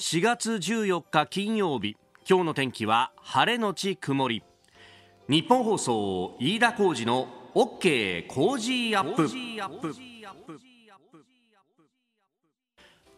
4月14日金曜日今日の天気は晴れのち曇り日本放送飯田浩二の OK コージーアップ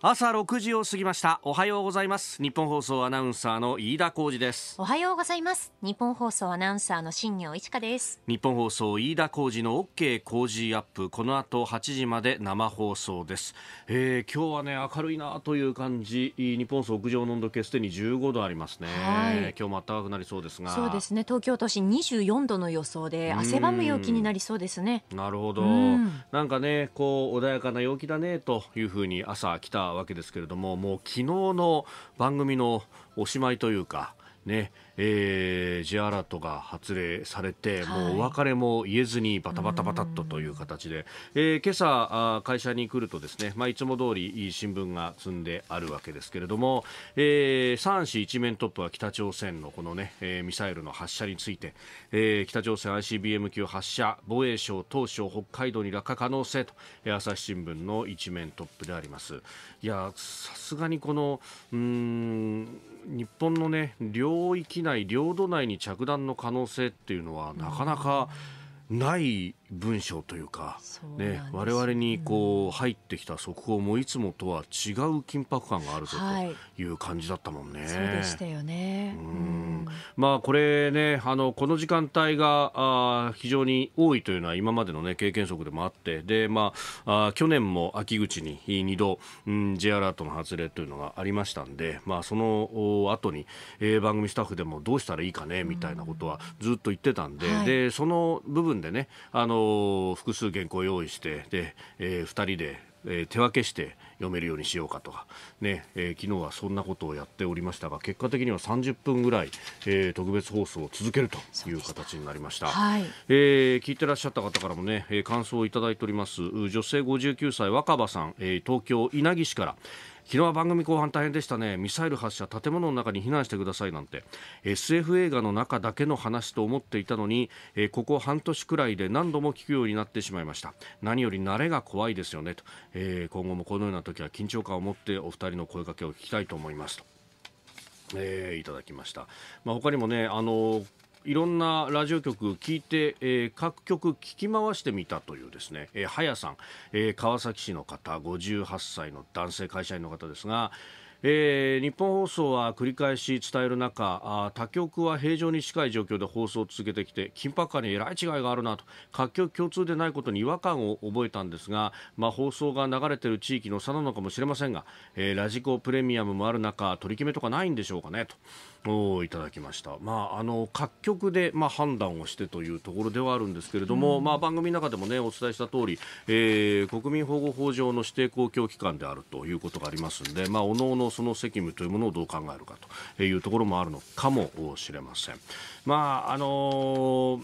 朝6時を過ぎましたおはようございます日本放送アナウンサーの飯田浩二ですおはようございます日本放送アナウンサーの新業一華です日本放送飯田浩二の OK 工事アップこの後8時まで生放送です、えー、今日はね明るいなという感じ日本放送屋上の温度計すでに15度ありますね、はい、今日も暖かくなりそうですがそうですね東京都心24度の予想で汗ばむ陽気になりそうですねなるほどんなんかねこう穏やかな陽気だねというふうに朝来たわけですけれどももう昨日の番組のおしまいというかねえー、J アラートが発令されて、はい、もうお別れも言えずにバタバタバタっとという形で、えー、今朝あ会社に来るとですね、まあ、いつも通りいい新聞が積んであるわけですけれども、えー、3市一面トップは北朝鮮のこのね、えー、ミサイルの発射について、えー、北朝鮮 ICBM 級発射防衛省当初北海道に落下可能性と、え朝日新聞の一面トップでありますいやさすがにこのうん日本のね領域領土内に着弾の可能性っていうのは、なかなかない文章というか、ねね、我々にこう入ってきた速報もいつもとは違う緊迫感があるぞという感じだったもんね。はい、そうでしたよね、うん、まあ、これねあのこの時間帯があ非常に多いというのは今までの、ね、経験則でもあってで、まあ、あ去年も秋口に2度、うん、J アラートの発令というのがありましたんで、まあ、その後に、えー、番組スタッフでもどうしたらいいかねみたいなことはずっと言ってたんでうんはい、でその部分でねあの複数原稿用意してで、えー、2人で、えー、手分けして読めるようにしようかとか、ねえー、昨日はそんなことをやっておりましたが結果的には30分ぐらい、えー、特別放送を続けるという形になりました、はい、えー、聞いてらっしゃった方からもね、えー、感想をいただいております女性59歳若葉さん、えー、東京稲城市から昨日は番組後半大変でしたねミサイル発射建物の中に避難してくださいなんて SF 映画の中だけの話と思っていたのに、えここ半年くらいで何度も聞くようになってしまいました何より慣れが怖いですよねと、え今後もこのような時は緊張感を持ってお二人の声かけを聞きたいと思いますとえー、いただきました、まあ、他にもねあのいろんなラジオ局聞いて、えー、各局聞き回してみたというですね、えー、早さん、えー、川崎市の方、58歳の男性会社員の方ですが、えー、日本放送は繰り返し伝える中他局は平常に近い状況で放送を続けてきて緊迫感にえらい違いがあるなと各局共通でないことに違和感を覚えたんですが、まあ、放送が流れている地域の差なのかもしれませんが、えー、ラジコプレミアムもある中取り決めとかないんでしょうかねと。をいただきました、まあ、あの各局で、まあ、判断をしてというところではあるんですけれども、うん、まあ、番組の中でも、ね、お伝えした通り、えー、国民保護法上の指定公共機関であるということがありますので、まあ、おのおのその責務というものをどう考えるかというところもあるのかもしれません。まああのー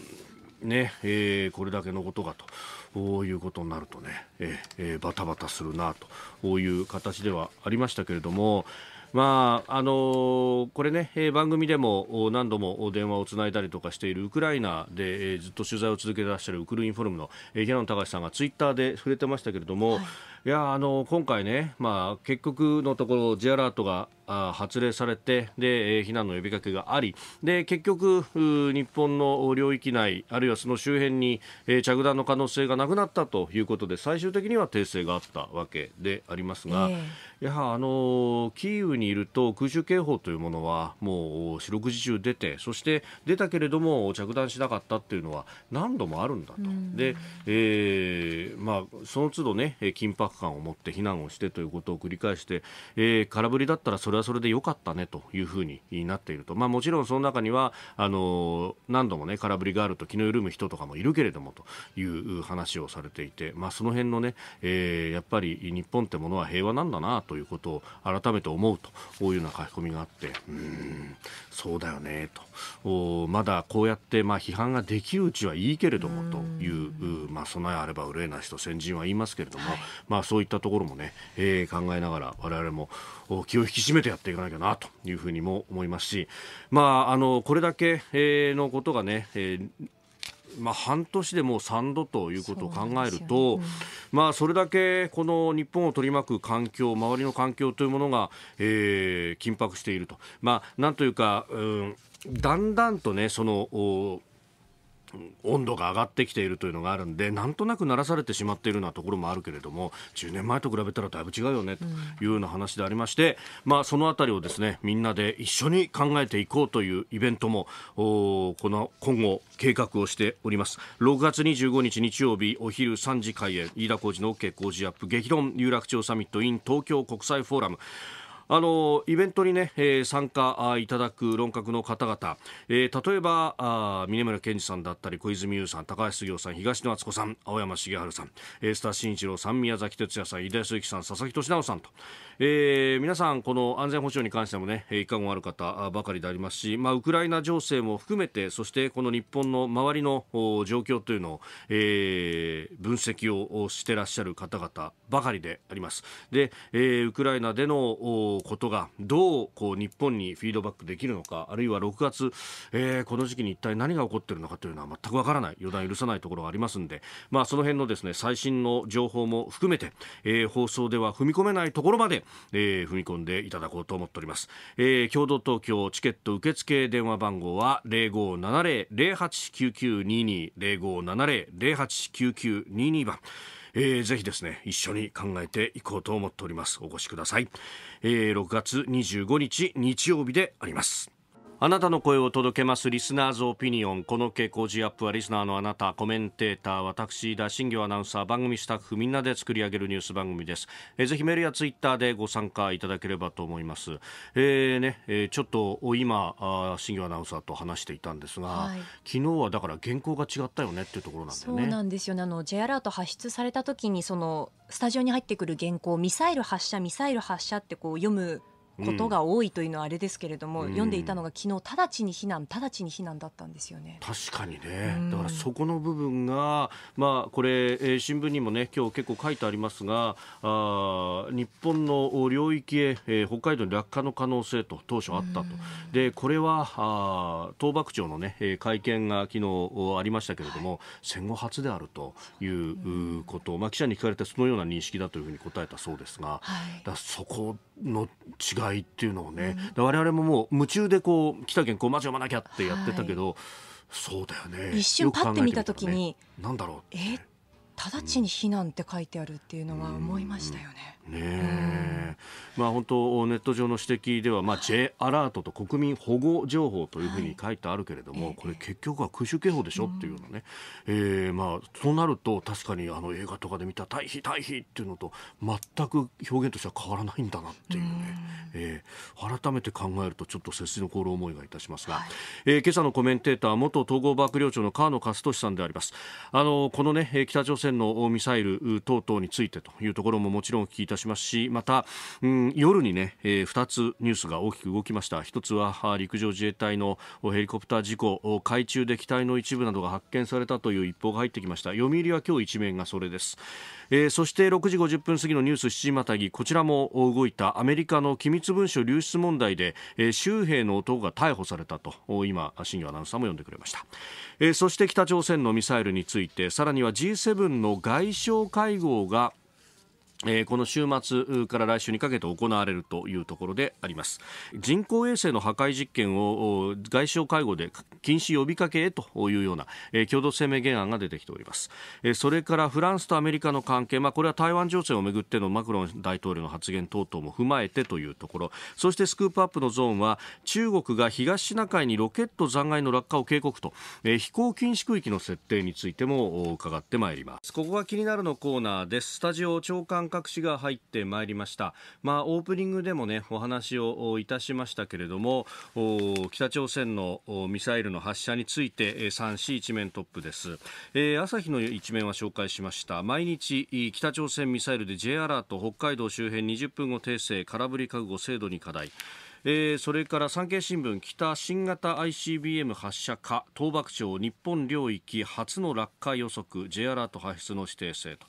ねえー、これだけのことがと。こういうことになるとね、えー、えー、バタバタするなという形ではありましたけれども、まああのー、これね、えー、番組でも何度も電話をつないだりとかしているウクライナで、えー、ずっと取材を続けてらっしゃるウクルインフォルムの、えー、平野隆さんがツイッターで触れてましたけれども、はい、いやあのー、今回ね、まあ、結局のところ J アラートが発令されてで避難の呼びかけがありで結局、日本の領域内あるいはその周辺に、え着弾の可能性がなくなったということで最終的には訂正があったわけでありますが、えー、やはあのキーウにいると空襲警報というものはもう四六時中出てそして出たけれども着弾しなかったっていうのは何度もあるんだと。で、えー、まあ、その都度ね緊迫感を持って避難をしてということを繰り返して、えー、空振りだったらそれはそれで良かったねというふうになっていると、まあ、もちろんその中にはあの何度も、ね、空振りがあると気の緩む人とかもいるけれどもという話をされていて、まあ、その辺のね、えー、やっぱり日本ってものは平和なんだなということを改めて思うというような書き込みがあってうんそうだよねとおまだこうやってまあ批判ができるうちはいいけれどもという、うまあ、備えあれば憂いなしと先人は言いますけれども、はい、まあ、そういったところもね、えー、考えながら我々も気を引き締めてやっていかなきゃなというふうにも思いますし、まあ、あのこれだけのことがね、えーまあ、半年でもう3度ということを考えると、ねうん、まあ、それだけこの日本を取り巻く環境周りの環境というものが、えー、緊迫していると、まあ、なんというか、うん、だんだんとねその温度が上がってきているというのがあるんでなんとなく慣らされてしまっているようなところもあるけれども10年前と比べたらだいぶ違うよねというような話でありまして、うん、まあ、その辺りをですねみんなで一緒に考えていこうというイベントもこの今後計画をしております6月25日日曜日お昼3時開演飯田浩司の OK 工事アップ激論有楽町サミット in 東京国際フォーラムあのイベントにね、えー、参加いただく論客の方々、えー、例えばあ峰村健二さんだったり小泉優さん高橋杉雄さん東野敦子さん青山茂春さん、えー、スター慎一郎さん宮崎哲也さん井出鈴木さん佐々木俊直さんと、えー、皆さんこの安全保障に関してもねいかがある方ばかりでありますし、まあ、ウクライナ情勢も含めてそしてこの日本の周りの状況というのを、えー、分析をしてらっしゃる方々ばかりであります。で、えー、ウクライナでのことがどうこう日本にフィードバックできるのかあるいは6月、えー、この時期に一体何が起こっているのかというのは全くわからない予断許さないところがありますので、まあ、その辺のですね最新の情報も含めて、えー、放送では踏み込めないところまで、えー、踏み込んでいただこうと思っております、えー、共同東京チケット受付電話番号は0570-089922 0570-089922番えー、ぜひですね一緒に考えていこうと思っておりますお越しください、えー、6月25日日曜日でありますあなたの声を届けますリスナーズオピニオンこの傾向ジアップはリスナーのあなたコメンテーター私田新業アナウンサー番組スタッフみんなで作り上げるニュース番組ですえぜひメールやツイッターでご参加いただければと思いますえー、ね、えー、ちょっと今あ新業アナウンサーと話していたんですが、はい、昨日はだから原稿が違ったよねっていうところなんだよねそうなんですよねあの J アラート発出された時にそのスタジオに入ってくる原稿ミサイル発射ミサイル発射ってこう読むことが多いというのはあれですけれども、うん、読んでいたのが昨日直ちに避難直ちに避難だったんですよね確かにね、うん、だからそこの部分が、まあ、これ、えー、新聞にもね今日結構書いてありますがあ日本の領域へ、えー、北海道に落下の可能性と当初あったと、うん、でこれはあ東幕長の、ね、会見が昨日ありましたけれども、はい、戦後初であるということ、まあ、記者に聞かれてそのような認識だというふうに答えたそうですが、はい、だそこの違い態っていうのをね、うん、我々ももう夢中でこう北県小町読まなきゃってやってたけど、はい、そうだよね一瞬パッて見た時に、ね、何だろうえっ直ちに避難って書いてあるっていうのは思いましたよね。ねまあ、本当ネット上の指摘では、まあ、J アラートと国民保護情報というふうに書いてあるけれども、はい、これ結局は空襲警報でしょっていうのね、うん、えー、まあ、そうなると確かにあの映画とかで見た退避退避っていうのと全く表現としては変わらないんだなっていうね、うん、えー、改めて考えるとちょっと切実の凍る思いがいたしますが、はい、えー、今朝のコメンテーター元統合幕僚長の河野克俊さんであります。あのこのね北朝鮮のミサイル等々についてというところももちろんお聞きいたしますしまた、うん、夜にね、えー、2つニュースが大きく動きました1つは陸上自衛隊のヘリコプター事故海中で機体の一部などが発見されたという一報が入ってきました読売は今日一面がそれです。えー、そして6時50分過ぎのニュース7時またぎこちらも動いたアメリカの機密文書流出問題で、えー、周平の男が逮捕されたと今新業アナウンサーも呼んでくれました、えー、そして北朝鮮のミサイルについてさらには G7 の外相会合がえー、この週末から来週にかけて行われるというところであります人工衛星の破壊実験を外相会合で禁止呼びかけへというような、えー、共同声明原案が出てきております、えー、それからフランスとアメリカの関係、まあ、これは台湾情勢をめぐってのマクロン大統領の発言等々も踏まえてというところそしてスクープアップのゾーンは中国が東シナ海にロケット残骸の落下を警告と、えー、飛行禁止区域の設定についても伺ってまいりますここが気になるのコーナーですスタジオ長官隠しが入ってまいりました、まあ、オープニングでも、ね、お話をいたしましたけれども北朝鮮のミサイルの発射について3紙一面トップです、えー、朝日の一面は紹介しました毎日北朝鮮ミサイルで J アラート北海道周辺20分後訂正空振り覚悟制度に課題えー、それから産経新聞北新型 ICBM 発射か東爆町日本領域初の落下予測 J アラート発出の指定性と。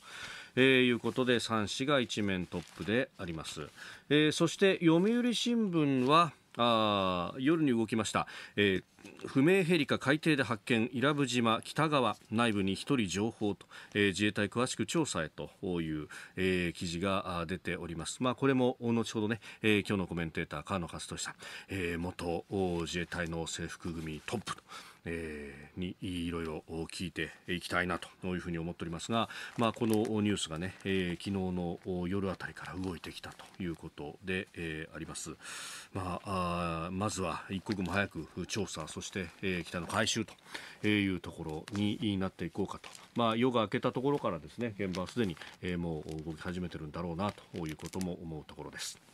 えー、いうことで三紙が一面トップであります、えー、そして読売新聞はあ夜に動きました、えー、不明ヘリか海底で発見伊良部島北側内部に1人情報と、えー、自衛隊詳しく調査へという、えー、記事が出ております、まあ、これも後ほどね、えー、今日のコメンテーター川野勝利さん、えー、元自衛隊の制服組トップと。えー、にいろいろ聞いていきたいなというふうに思っておりますが、まあ、このニュースがね、えー、昨日の夜あたりから動いてきたということで、えー、あります、まあ、あまずは一刻も早く調査そして、えー、北の回収というところになっていこうかと、まあ、夜が明けたところからですね現場はすでに、えー、もう動き始めてるんだろうなということも思うところです。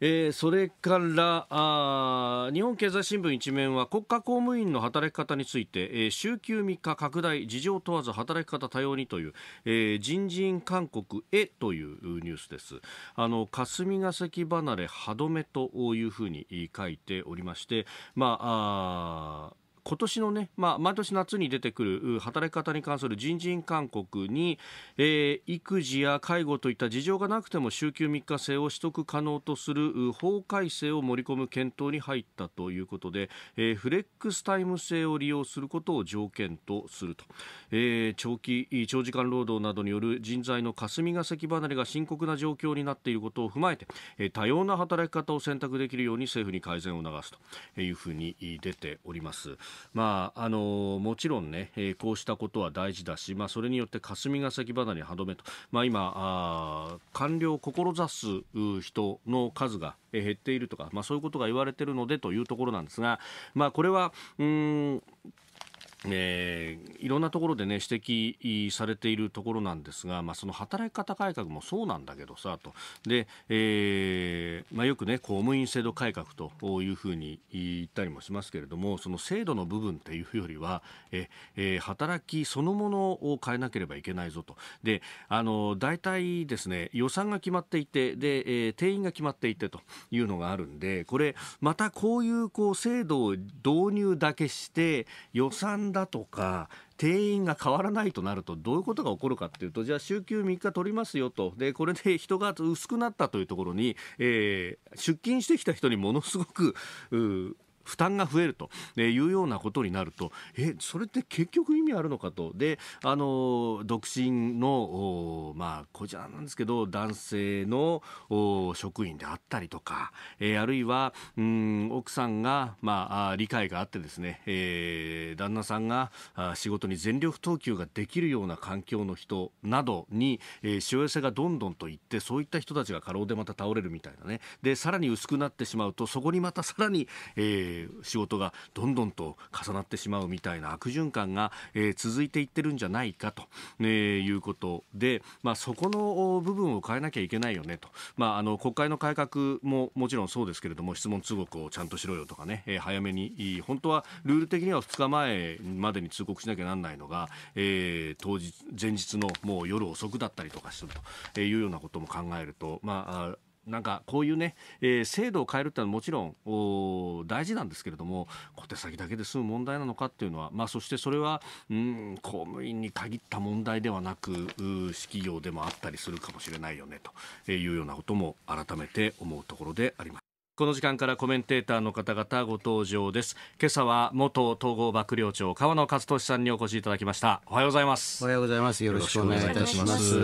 えー、それからあ日本経済新聞一面は国家公務員の働き方について、えー、週休3日拡大事情問わず働き方多様にという、えー、人事院勧告へというニュースですあの霞が関離れ歯止めというふうに書いておりましてまああ今年のね、まあ、毎年夏に出てくる働き方に関する人事勧告に、えー、育児や介護といった事情がなくても週休3日制を取得可能とする法改正を盛り込む検討に入ったということで、えー、フレックスタイム制を利用することを条件とすると、えー、長期長時間労働などによる人材の霞が関離れが深刻な状況になっていることを踏まえて、えー、多様な働き方を選択できるように政府に改善を促すというふうに出ております。まあ、あのもちろんね、えこうしたことは大事だし、まあ、それによって霞が関離れに歯止めと、まあ今、官僚を志す人の数が減っているとか、まあ、そういうことが言われているのでというところなんですが、まあ、これはうんえー、いろんなところでね、指摘されているところなんですが、まあ、その働き方改革もそうなんだけどさ、と。で、えー、まあ、よくね、公務員制度改革というふうに言ったりもしますけれども、その制度の部分っていうよりは、え、えー、働きそのものを変えなければいけないぞと。で、あの、大体ですね、予算が決まっていて、で、えー、定員が決まっていてというのがあるんで、これ、またこういう、こう、制度を導入だけして、予算だとか定員が変わらないとなるとどういうことが起こるかというとじゃあ週休3日取りますよとでこれで人が薄くなったというところに、えー、出勤してきた人にものすごく負担が増えるというようなことになるとえそれって結局意味あるのかとであの独身のまあこちらなんですけど男性の職員であったりとか、えあるいはうん奥さんが、まあ、理解があってですね、えー、旦那さんが仕事に全力投球ができるような環境の人などに、えー、寄せがどんどんといってそういった人たちが過労でまた倒れるみたいなねでさらに薄くなってしまうとそこにまたさらに、えーえー、仕事がどんどんと重なってしまうみたいな悪循環が、えー、続いていってるんじゃないかと、えー、いうことで、まあ、そこの部分を変えなきゃいけないよねと、まあ、あの国会の改革ももちろんそうですけれども質問通告をちゃんとしろよとかね、えー、早めに本当はルール的には2日前までに通告しなきゃなんないのが、えー、当日前日のもう夜遅くだったりとかするというようなことも考えると、まあなんかこういうね、えー、制度を変えるってのはもちろん大事なんですけれども小手先だけで済む問題なのかっていうのは、まあ、そしてそれはうん公務員に限った問題ではなく私企業でもあったりするかもしれないよねというようなことも改めて思うところであります。この時間からコメンテーターの方々ご登場です。今朝は元統合幕僚長川野勝利さんにお越しいただきました。おはようございます。おはようございます。よろしくお願いいたします。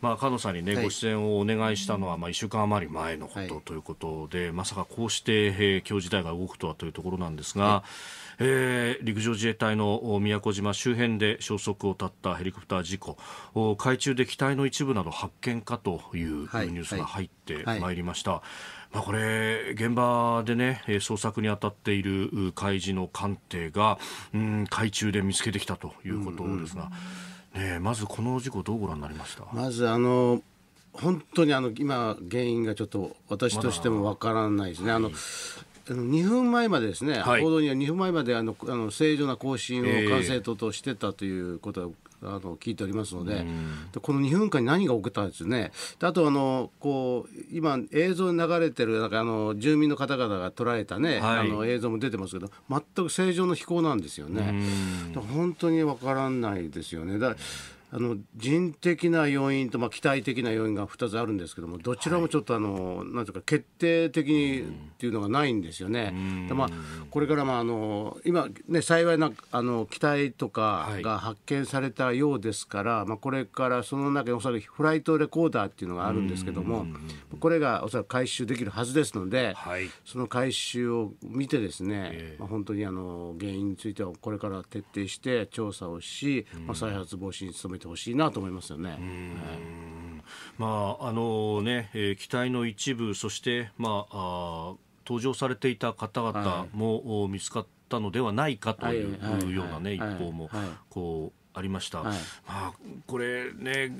まあ加野さんにね、はい、ご出演をお願いしたのはまあ一週間余り前のことということで、はい、まさかこうして、えー、今日事態が動くとはというところなんですが、はい、えー、陸上自衛隊の宮古島周辺で消息を絶ったヘリコプター事故、海中で機体の一部など発見かというニュースが入ってまいりました。はいまあ、これ、現場でね、捜索に当たっている海事の艦艇が、うん、海中で見つけてきたということですが、うんうん、ね、まずこの事故、どうご覧になりましたまずあの本当にあの今、原因がちょっと私としてもわからないですね。まあの、はい2分前までですね、はい、報道には2分前まであのあの正常な更新を管制塔としてたということがあの聞いておりますのででこの2分間に何が起きたんですねあとあのこう今映像に流れてるなんかあの住民の方々が捉えたね、はい、あの映像も出てますけど全く正常の飛行なんですよね本当に分からないですよねだからあの人的な要因と、まあ、期待的な要因が2つあるんですけどもどちらもちょっとあの、はい、なんとか決定的にっていうのがないんですよね。まあ、これからもあの今、ね、幸いなあの機体とかが発見されたようですから、はい、まあ、これからその中におそらくフライトレコーダーっていうのがあるんですけどもこれがおそらく回収できるはずですので、はい、その回収を見てですね、えー、まあ、本当にあの原因についてはこれから徹底して調査をし、まあ、再発防止に努めててほしいなと思いますよね。まああのね、えー、機体の一部そしてまあ搭乗されていた方々も、はい、見つかったのではないかというようなね、一報もこう。ありました、はい、まあ、これね、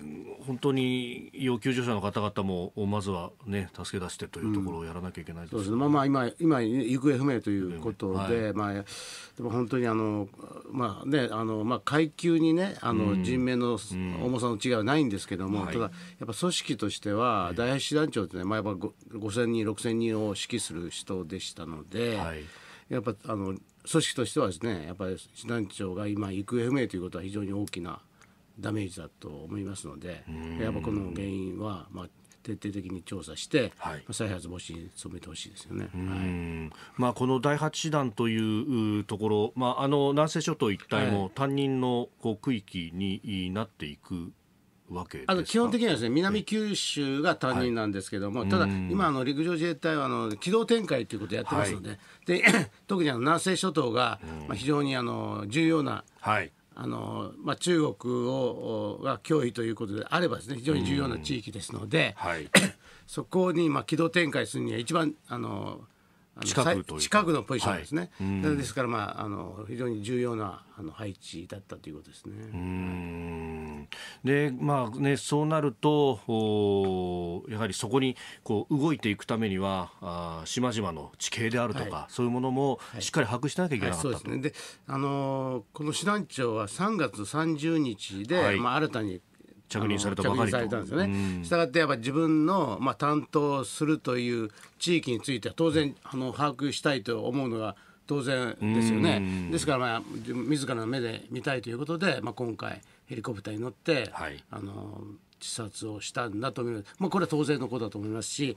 本当に要救助者の方々も、まずは、ね、助け出してというところをやらなきゃいけない、ねうん、ですまあ、まあ今、今、行方不明ということで、はい、まあ、でも本当にあの、まあねあのまあ、階級にね、あの人命の重さの違いはないんですけども、うんうん、ただ、やっぱ組織としては、第八師団長ってね、まあ、やっぱ5000人、6000人を指揮する人でしたので、はい、やっぱあの組織としてはですねやっぱり師団長が今行方不明ということは非常に大きなダメージだと思いますのでやっぱこの原因は、まあ、徹底的に調査して、はい、再発防止に努めてほしいですよね、はいまあ、この第8師団というところ、まあ、あの南西諸島一帯も担任のこう区域になっていくわけあの基本的にはですね南九州が担任なんですけども、はい、ただ今あの陸上自衛隊はあの機動展開ということをやってますのではい、で特にあの南西諸島が、まあ、非常にあの重要な、はいあのまあ、中国をが脅威ということであればですね非常に重要な地域ですので、はい、そこにまあ軌道展開するには一番あの近く近くのポジションですね、はい、ですから、まあ、あの非常に重要なあの配置だったということですね。でまあね、そうなるとやはりそこにこう動いていくためにはあ島々の地形であるとか、はい、そういうものもしっかり把握しなきゃいけなかった、いそうですねで、あのー、この師団長は3月30日で、まあ、新たに着任されたばかりと。した、ねしたがってやっぱ自分の、まあ、担当するという地域については当然、うん、あの把握したいと思うのが当然ですよね。ですから、まあ、自らの目で見たいということで、まあ、今回。ヘリコプターに乗って、はい、あの自殺をしたんだと見る、まあ、これは当然のことだと思いますし、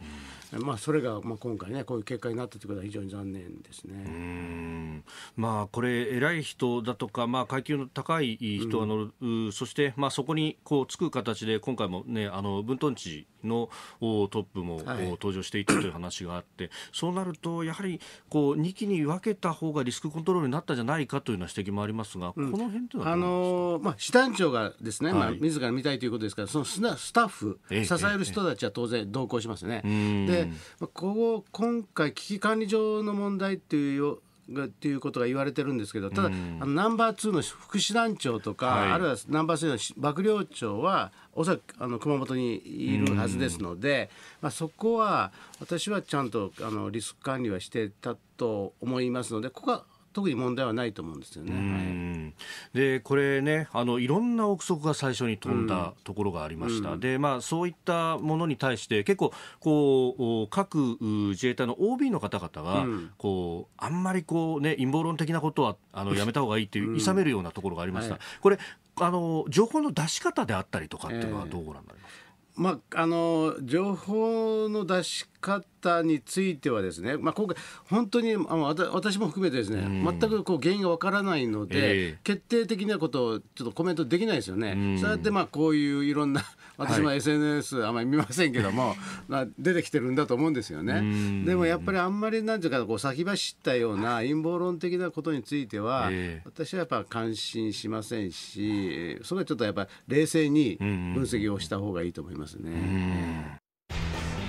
うん、まあ、それがまあ今回ね、こういう結果になったということは非常に残念ですねまあ、これ、偉い人だとか、まあ、階級の高い人が乗る、うん、そして、まあ、そこにこうつく形で、今回もね、あの分屯地のトップも、は登場していたという話があって、そうなると、やはりこう2期に分けた方がリスクコントロールになったんじゃないかというような指摘もありますが、うん、この辺というのはあのー、まあ、師団長がですね、はい、まあ、自ら見たいということですから、そのスタッフ、支える人たちは当然同行しますね。で、ここ今回危機管理上の問題っていうっていうことが言われてるんですけどただ、あのナンバー2の副師団長とか、はい、あるいはナンバー3の幕僚長はおそらくあの熊本にいるはずですので、まあ、そこは私はちゃんとあのリスク管理はしてたと思いますのでここは特に問題はないと思うんですよね。でこれねあのいろんな憶測が最初に飛んだところがありました、うん、でまあ、そういったものに対して結構こう各自衛隊の OB の方々が、うん、こうあんまりこう、ね、陰謀論的なことはあのやめたほうがいいっていう、いさめるようなところがありました、はい、これあの情報の出し方であったりとかっていうのはどうご覧になりますか、えーまあ、あの情報の出し方についてはですね、まあ、今回、本当にあの私も含めてですね、全くこう原因がわからないので、えー、決定的なことをちょっとコメントできないですよね、そうやってまあこういういろんな、私も SNS、あまり見ませんけども、まあ、出てきてるんだと思うんですよね。でもやっぱりあんまりなんていうか、こう先走ったような陰謀論的なことについては、えー、私はやっぱ感心しませんし、それはちょっとやっぱり冷静に分析をした方がいいと思いますね。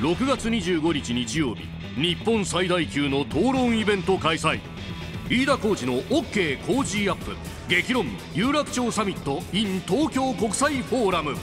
6月25日日曜日日本最大級の討論イベント開催飯田浩司の OK 工事アップ激論有楽町サミット in 東京国際フォーラム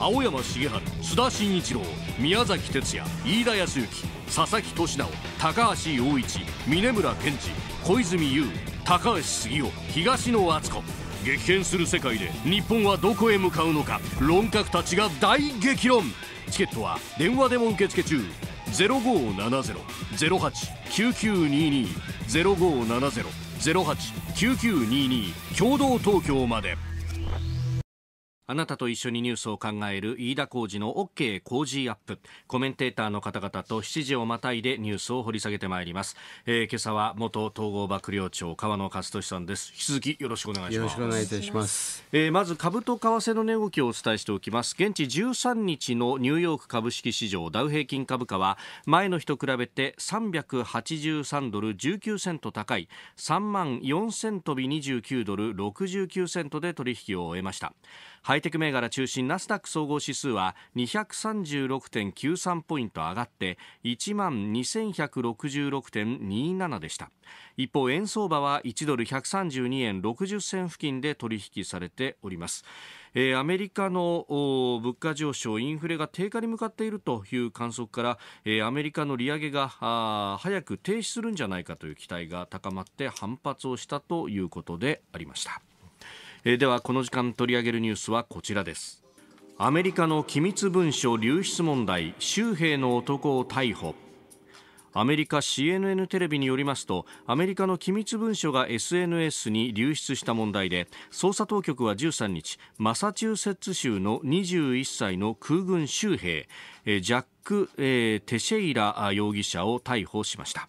青山茂春須田慎一郎宮崎哲也飯田康之佐々木俊直高橋陽一峯村健治小泉悠高橋杉雄東野篤子激変する世界で日本はどこへ向かうのか論客たちが大激論チケットは電話でも受付中0570-08-9922 0570-08-9922共同東京まであなたと一緒にニュースを考える飯田浩二の OK 工事アップコメンテーターの方々と7時をまたいでニュースを掘り下げてまいります、えー、今朝は元統合幕僚長河野勝利さんです引き続きよろしくお願いしますよろしくお願いいたします、えー、まず株と為替の値動きをお伝えしておきます現地13日のニューヨーク株式市場ダウ平均株価は前の日と比べて383ドル19セント高い3万4セントび29ドル69セントで取引を終えましたハイテク銘柄中心ナスダック総合指数は236.93ポイント上がって1万2166.27でした一方円相場は1ドル132円60銭付近で取引されておりますえー、アメリカの物価上昇インフレが低下に向かっているという観測から、えー、アメリカの利上げが早く停止するんじゃないかという期待が高まって反発をしたということでありました。えではこの時間取り上げるニュースはこちらですアメリカの機密文書流出問題州兵の男を逮捕アメリカ CNN テレビによりますとアメリカの機密文書が SNS に流出した問題で捜査当局は13日マサチューセッツ州の21歳の空軍州兵ジャック・テシェイラ容疑者を逮捕しました。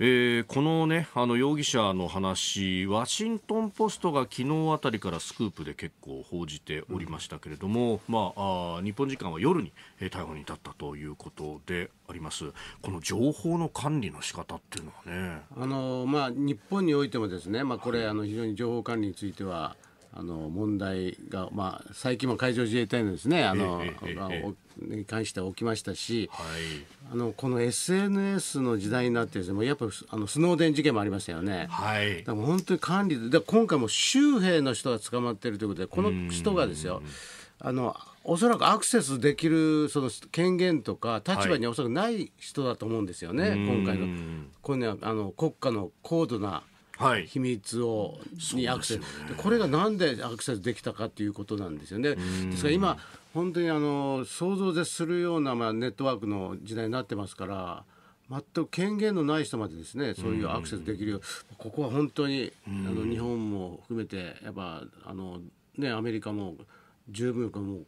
えー、このね、あの容疑者の話、ワシントン・ポストが昨日あたりからスクープで結構報じておりましたけれども、うん、まあ、あ日本時間は夜に逮捕に至ったということであります、この情報の管理の仕方っていうのはね。あのまあ、日本においてもですね、まあ、これ、はい、あの非常に情報管理については、あの問題が、まあ、最近も海上自衛隊のですねあの、に関しては起きましたし、はい、あのこの SNS の時代になってです、ね、もうやっぱあのスノーデン事件もありましたよね、はい、だから本当に管理で今回も州兵の人が捕まっているということでこの人がですよあのおそらくアクセスできるその権限とか立場におそらくない人だと思うんですよね、はい、今回のこ、のあの国家の高度なはい、秘密を、にアクセス、ね、これがなんでアクセスできたかということなんですよね。ですから今本当にあの想像絶するような、まあ、ネットワークの時代になってますから。全く権限のない人までですねそういうアクセスできるよう、ここは本当にあの日本も含めてやっぱあの、ね、アメリカも十分この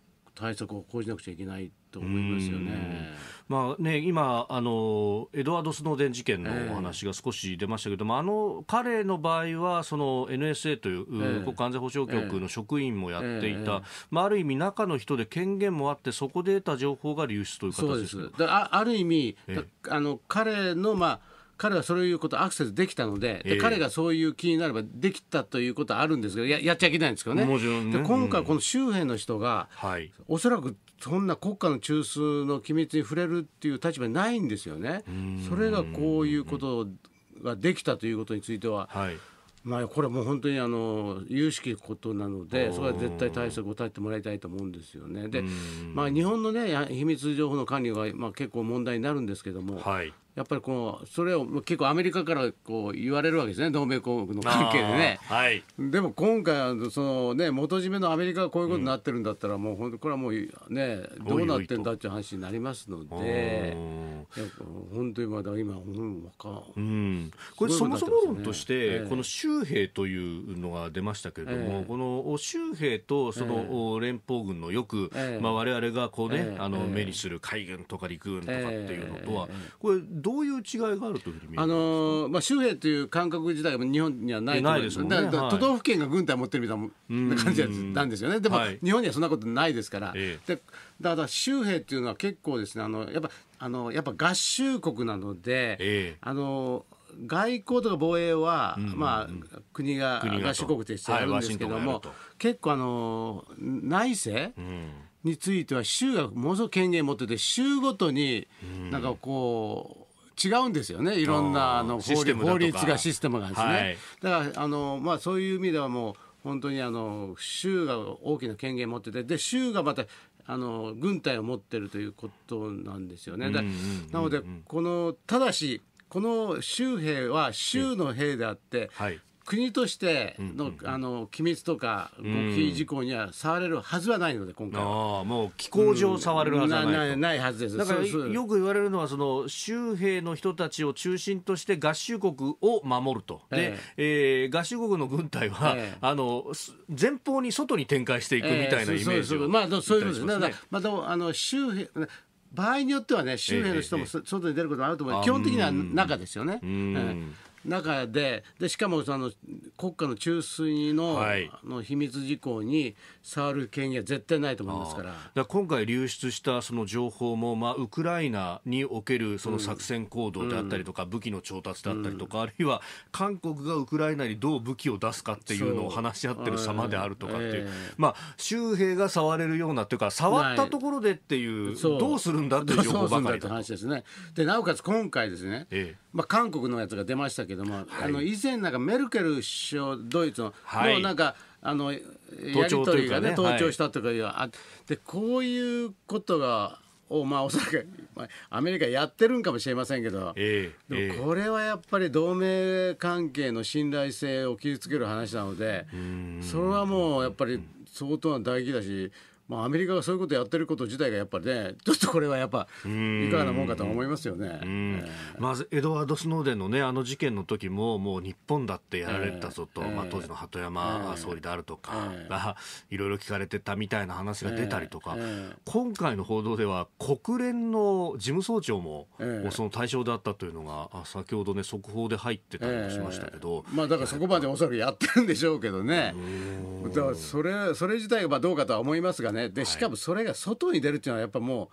対策を講じなくちゃいけないと思いますよね,、まあね、今あの、エドワード・スノーデン事件のお話が少し出ましたけども、えー、あの彼の場合はその NSA という、えー、国家安全保障局の職員もやっていた、えー、まあ、ある意味、中の人で権限もあって、そこで得た情報が流出という形ですそうですあある意味、あの彼の、まあ彼はそういうことアクセスできたのでで、彼がそういう気になればできたということはあるんですけどややっちゃいけないんですけどね。ねで今回この周辺の人が、はい、おそらくそんな国家の中枢の機密に触れるっていう立場にないんですよね。それがこういうことができたということについては、はい、まあ、これもう本当にあの有識ことなのでそれは絶対対策を立ててもらいたいと思うんですよね。で、まあ、日本の、ね、秘密情報の管理は、まあ結構問題になるんですけども、はい、やっぱりこうそれを結構アメリカからこう言われるわけですね同盟国の関係でね、はい、でも今回その、ね、元締めのアメリカがこういうことになってるんだったら、うん、もう本当これはもう、ね、どうなってんだっていう話になりますので本当にまだ今、うんかうん、これ、そもそも論として、えー、この州兵というのが出ましたけれども、えー、この州兵とその、連邦軍のよく、えーまあ、我々がこうね、あの目にする海軍とか陸軍とかっていうのとは、これどういう違いがあるというふうに見えあのー、まあ、州兵という感覚自体は日本にはないないですもんね、都道府県が軍隊持ってるみたいな感じなんですよね、でも、はい、日本にはそんなことないですから、ええ、でだから州兵というのは結構ですね、あのやっぱあのやっぱ合衆国なので、え、あの外交とか防衛は、うんうんうん、まあ、国が合衆国としてやるんですけども、はい、結構あの内政、うんについては州がものすごく権限を持ってて州ごとになんかこう、違うんですよねいろんなあの法律がシステムがですね、はい、だからあの、まあ、そういう意味ではもう本当にあの州が大きな権限を持っててで州がまたあの軍隊を持ってるということなんですよね。うなのでこのただしこの州兵は州の兵であって、はい、国としてのうんうんうん、あの機密とか極秘事項には触れるはずはないので、今回は。あもう機構上触れるはずはないうん、ないはずですだからよく言われるのはその、州兵の人たちを中心として合衆国を守ると、でええー、合衆国の軍隊は、ええ、あの前方に外に展開していくみたいなイメージまあ、そういうことですね。だまたあの州兵場合によってはね、周辺の人も外に出ることもあると思う、ええ、基本的には中ですよね。うんうん中ででしかもその国家の中枢の,、はい、の秘密事項に触る権限は絶対ないと思いますからだ今回流出したその情報も、まあ、ウクライナにおけるその作戦行動であったりとか、うん、武器の調達であったりとか、うん、あるいは韓国がウクライナにどう武器を出すかっていうのを話し合ってる様であるとかっていう、えー、まあ、周平が触れるようなというか触ったところでっていううどうするんだっていう情報ばかりだと。なおかつ今回ですね、ええ、まあ、韓国のやつが出ましたけども、はい、あの以前なんかメルケル首相ドイツの、はい、なんかあのやり取りがね登したとかいう、はい、でこういうことがをまあおそらくアメリカやってるんかもしれませんけど、えー、でもこれはやっぱり同盟関係の信頼性を傷つける話なのでそれはもうやっぱり相当な大事だし。まあ、アメリカがそういうことやってること自体がやっぱりねちょっとこれはやっぱいかがなもんかと思いますよね、えー、まずエドワード・スノーデンのねあの事件の時ももう日本だってやられたぞと、えー、まあ、当時の鳩山総理であるとかが、いろいろ聞かれてたみたいな話が出たりとか、今回の報道では国連の事務総長も、その対象だったというのが先ほどね速報で入ってたりもしましたけど、まあ、だからそこまでおそらくやってるんでしょうけどねだからそれそれ自体がどうかとは思いますがねねでしかもそれが外に出るっていうのはやっぱもう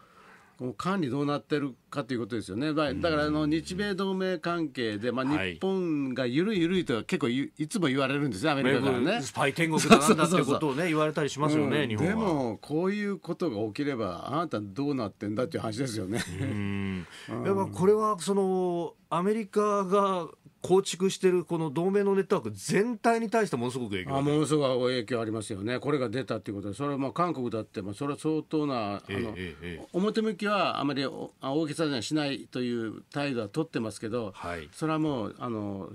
もう管理どうなってるかということですよね、だからあの日米同盟関係で、まあ、日本がゆるゆるいと結構いつも言われるんですね、アメリカからね。スパイ天国だなんだってことをね、言われたりしますよね、うん、日本でも、こういうことが起きれば、あなたどうなってんだっていう話ですよね。うん、やっぱこれはそのアメリカが構築しているこの同盟のネットワーク全体に対してものすごく影響あものすごく影響ありますよね、これが出たということで、それは韓国だって、まあ、それは相当な、えあの、え表向きはあまり大げさにはしないという態度は取ってますけど、はい、それはもうあの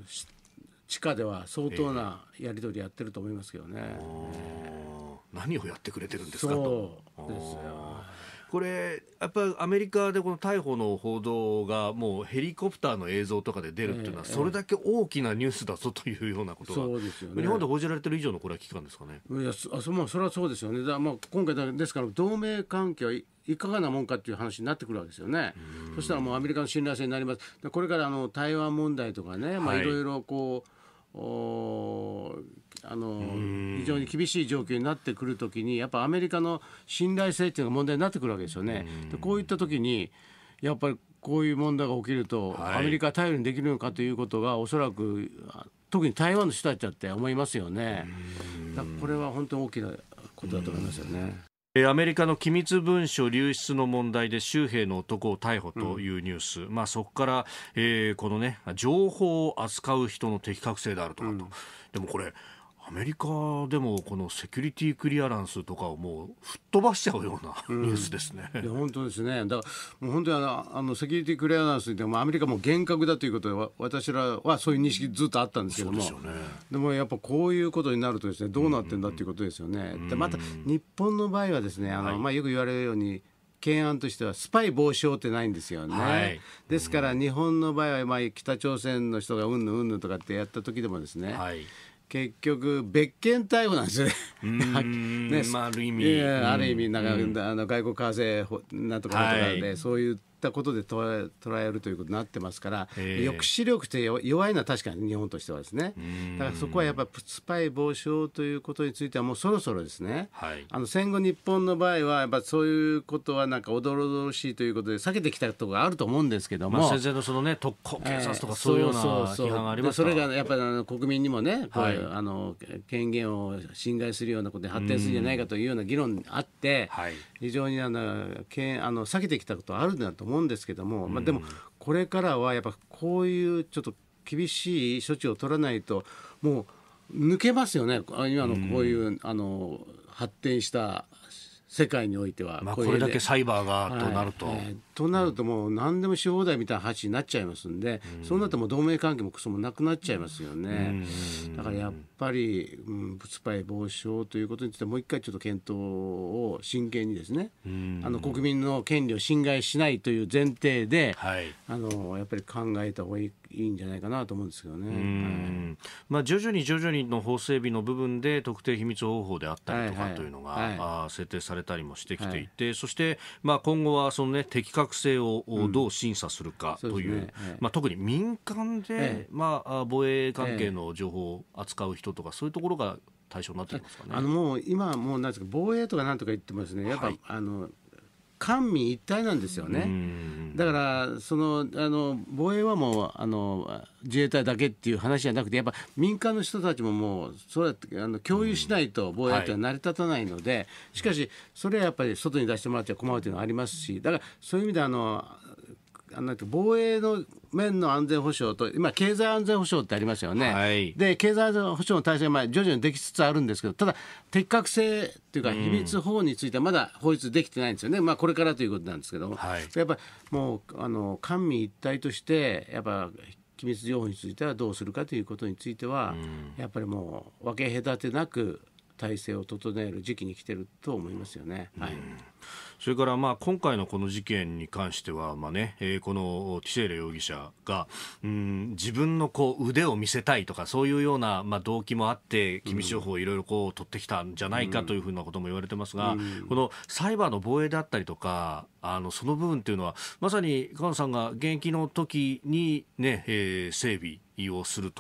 地下では相当なやり取りやってると思いますけどね。ええ、何をやってくれてるんですかと。そうですよこれ、やっぱりアメリカでこの逮捕の報道が、もうヘリコプターの映像とかで出るっていうのは、それだけ大きなニュースだぞというようなことが、そうですよね、日本で報じられてる以上のこれは期間ですかね。いやあそまあ、それはそうですよね、だまあ、今回、ですから、同盟関係はいいかがなもんかっていう話になってくるわけですよね、そしたらもうアメリカの信頼性になります、これからあの台湾問題とかね、まあ、いろいろこう、はいおあの非常に厳しい状況になってくるときに、やっぱアメリカの信頼性っていうのが問題になってくるわけですよね。でこういったときにやっぱりこういう問題が起きると、はい、アメリカ頼りにできるのかということがおそらく特に台湾の人たちだって思いますよね。だこれは本当に大きなことだと思いますよね。アメリカの機密文書流出の問題で州兵の男を逮捕というニュース、うん、まあ、そこから、えー、このね情報を扱う人の適格性であるとかと、うん、でもこれアメリカでもこのセキュリティクリアランスとかをもう吹っ飛ばしちゃうようなニュースですね。うん、いや本当ですね。だからもう本当にあのあのセキュリティクリアランスでもアメリカも厳格だということで私らはそういう認識ずっとあったんですけども、でね、でもやっぱこういうことになるとですねどうなってんだということですよね。でまた日本の場合はですねあの、はい、まあよく言われるように。懸案としてはスパイ防止法ってないんですよね、はい、ですから日本の場合は、まあ、北朝鮮の人がうんぬんうんぬとかってやった時でもですね、はい結局別件逮捕なんですよね。ねまあ、ある意味、ある意味なんか、あの外国為替なんとかとかで、そういうったことで捉え捉えるということになってますから、えー、抑止力って弱いのは確かに日本としてはですね、だからそこはやっぱりスパイ防止法ということについては、もうそろそろですね、はい、あの戦後日本の場合は、やっぱそういうことはなんかおどろどろしいということで、避けてきたところがあると思うんですけども、まあ、先生のその、ね、特攻警察とか、そういうような批判がありました、えー、それがやっぱり国民にもね、はい、あの権限を侵害するようなことで発展するんじゃないかというような議論あって、はい、非常にあのけあの避けてきたことあるんだと思思うんですけども、まあ、でもこれからはやっぱこういうちょっと厳しい処置を取らないともう抜けますよね今のこういう、あの発展した世界においては、まあ、これだけサイバーがとなると、はいえー、となるともう何でもし放題みたいな話になっちゃいますんで、うん、そうなっても同盟関係もクソもなくなっちゃいますよね、うん、だからやっぱり、うん、スパイ防止法ということについてもう一回ちょっと検討を真剣にですね、うん、あの国民の権利を侵害しないという前提で、はい、あのやっぱり考えた方がいいいいんじゃないかなと思うんですけどね、はい、まあ、徐々に徐々にの法整備の部分で特定秘密方法であったりとかというのが、はいはいあ設定されたりもしてきていて、はい、そして、まあ、今後はその、ね、適格性をどう審査するかという、まあ、特に民間で、まあ、防衛関係の情報を扱う人とか、そういうところが対象になってきますかね。あのもう今もうなんですか防衛とかなんとか言ってますねやっぱ、あの官民一体なんですよね。だからそのあの防衛はもうあの自衛隊だけっていう話じゃなくてやっぱ民間の人たちももうそうやってあの共有しないと防衛って成り立たないので、しかしそれはやっぱり外に出してもらっちゃ困るというのはありますしだからそういう意味であのあん防衛の面の安全保障と今経済安全保障ってありますよね、はい、で経済安全保障の体制が徐々にできつつあるんですけどただ適格性というか秘密法についてはまだ法律できてないんですよね、うん、まあ、これからということなんですけども、はい、やっぱもうあの官民一体としてやっぱ機密情報についてはどうするかということについては、うん、やっぱりもう分け隔てなく体制を整える時期に来てると思いますよね。はい、それからまあ今回のこの事件に関しては、まあねえー、このティシェーレ容疑者がうん自分のこう腕を見せたいとかそういうような、まあ、動機もあって機密情報をいろいろ取ってきたんじゃないかというふうなことも言われてますが、うん、このサイバーの防衛であったりとかあのその部分というのはまさに河野さんが現役の時にね、ねえー、整備をする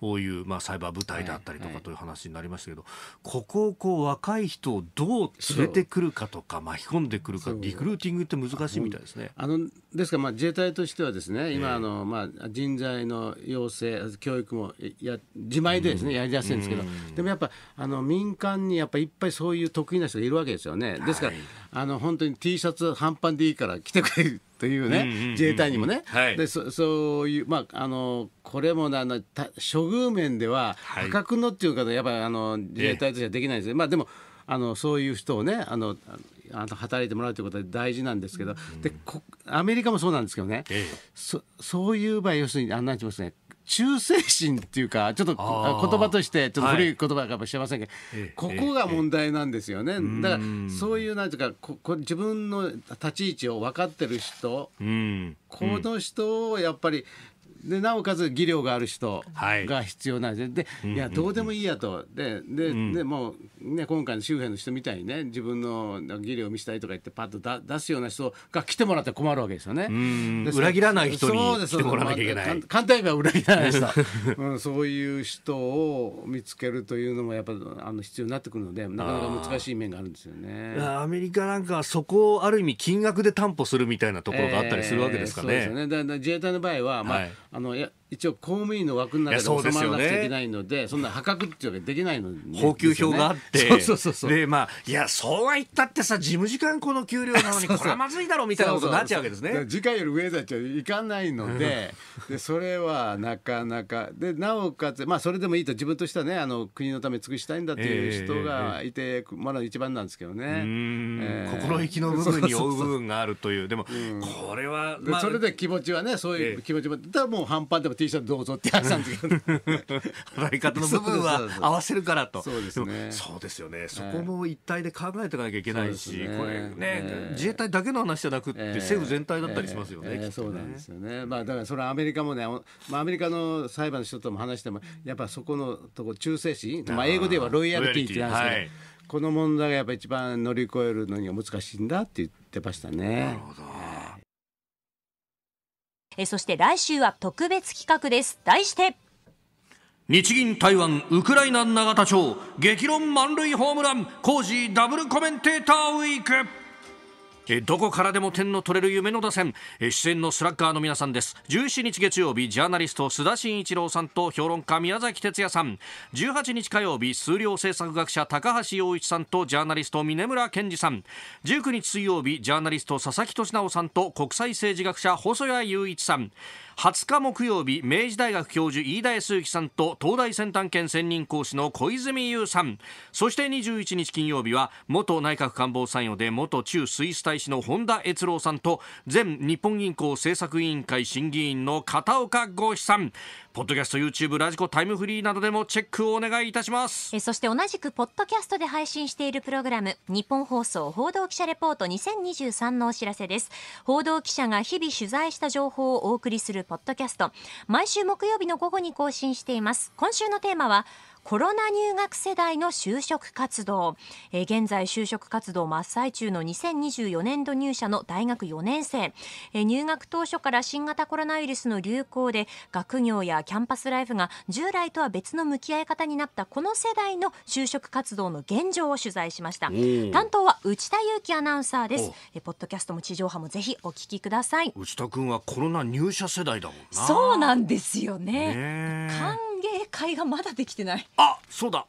という、まあ、サイバー部隊だったりとかという話になりましたけど、ここをこう若い人をどう連れてくるかとか巻き込んでくるかリクルーティングって難しいみたいですね。あのですからまあ自衛隊としてはですね今あの、まあ、人材の養成教育もや自前でですね、やりやすいんですけど、でもやっぱあの民間にやっぱいっぱいそういう得意な人がいるわけですよね。ですから、あの本当に T シャツ半端でいいから来てくれというね、うんうんうん自衛隊にもね、はい、でそういう、まあ、あのこれもあの処遇面では破格のっていう方やっぱりあの自衛隊としてはできないんですね、ええ、まあ、でもあのそういう人をねあのあの働いてもらうということは大事なんですけど、うん、でアメリカもそうなんですけどね、ええ、そそういう場合要するにあんて言いますね忠誠心っていうかちょっと言葉としてちょっと古い言葉かもしれませんけど、はい、ここが問題なんですよね、ええ、だからそういうなんていうかここ自分の立ち位置を分かってる人、うん、この人をやっぱりでなおかつ技量がある人が必要なんではい、でいやどうでもいいやとででうん、でもう、ね、今回の周辺の人みたいにね自分の技量を見せたいとか言ってパッとだ出すような人が来てもらって困るわけですよね。裏切らない人に来てもらわなきゃいけない。まあ、簡裏切らない人、うん、そういう人を見つけるというのもやっぱあの必要になってくるのでなかなか難しい面があるんですよね。アメリカなんかそこをある意味金額で担保するみたいなところがあったりするわけですかね。えー、そうですよねだだ自衛隊の場合は、まあ、はいあのや一応公務員の枠の中で収まらなくちゃいけないのでそんな破格っていうわけできないのに。ね、高級表があってそうそうそうそうでまあいやそうは言ったってさ事務次官この給料なのに これはまずいだろうみたいなことになっちゃうわけですね次回より上だっちゃいかないので でそれはなかなかでなおかつまあそれでもいいと自分としてはねあの国のため尽くしたいんだっていう人がいて、えー、まだ一番なんですけどね、えー、心意気の部分に追う部分があるというでも、うこれは、まあ、それで気持ちはねそういう気持ちも、えー、だもう半端でも T シャツどうぞって話なんですけど 働き方の部分は合わせるからとそうですねそうですよねそこも一体で考えていかなきゃいけないし、ね、これね、えー、自衛隊だけの話じゃなくって、政府全体だったりしますよねえーね、そうなんですよねまあだからそれアメリカもねまあアメリカの裁判の人とも話してもやっぱそこのとこ忠誠心まあ英語ではロイヤルティって言うんですけど、この問題がやっぱ一番乗り越えるのには難しいんだって言ってましたね。なるほどえそして来週は特別企画です題して日銀台湾ウクライナ永田町激論満塁ホームラン工事ダブルコメンテーターウィークえどこからでも点の取れる夢の打線、え演のスラッガーの皆さんです17日月曜日ジャーナリスト須田慎一郎さんと評論家宮崎哲也さん18日火曜日数量政策学者高橋洋一さんとジャーナリスト峰村健二さん19日水曜日ジャーナリスト佐々木俊直さんと国際政治学者細谷雄一さん20日木曜日明治大学教授飯田康之さんと東大先端研専任講師の小泉悠さんそして21日金曜日は元内閣官房参与で元中スイス大大使の本田悦郎さんと前日本銀行政策委員会審議員の片岡剛志さんポッドキャスト YouTube ラジコタイムフリーなどでもチェックをお願いいたしますえそして同じくポッドキャストで配信しているプログラム日本放送報道記者レポート2023のお知らせです報道記者が日々取材した情報をお送りするポッドキャスト毎週木曜日の午後に更新しています今週のテーマはコロナ入学世代の就職活動、え現在就職活動真っ最中の2024年度入社の大学4年生、え入学当初から新型コロナウイルスの流行で学業やキャンパスライフが従来とは別の向き合い方になったこの世代の就職活動の現状を取材しました担当は内田裕樹アナウンサーですえポッドキャストも地上波もぜひお聞きください内田君はコロナ入社世代だもんなそうなんですよねね芸会がまだできてないあそうだ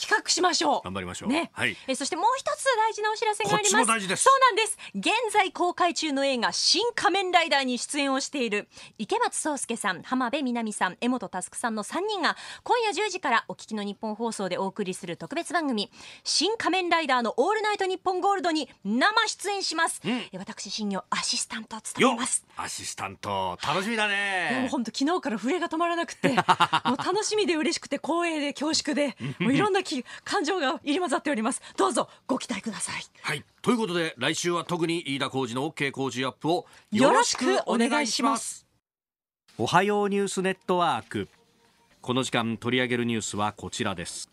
企画しましょう。頑張りましょう。ね。はい。えそしてもう一つ大事なお知らせがあります。そうなんです。現在公開中の映画新仮面ライダーに出演をしている池松壮亮さん、浜辺美波さん、江本佑さんの3人が今夜10時からお聞きの日本放送でお送りする特別番組新仮面ライダーのオールナイトニッポンゴールドに生出演します。うん、私新業アシスタントを務めます。アシスタント楽しみだね。もう本当昨日から震えが止まらなくて、もう楽しみで嬉しくて光栄で恐縮で、もういろんななき感情が入り混ざっておりますどうぞご期待くださいはいということで来週は特に飯田浩二の OK 工事アップをよろしくお願いしますおはようニュースネットワークこの時間取り上げるニュースはこちらです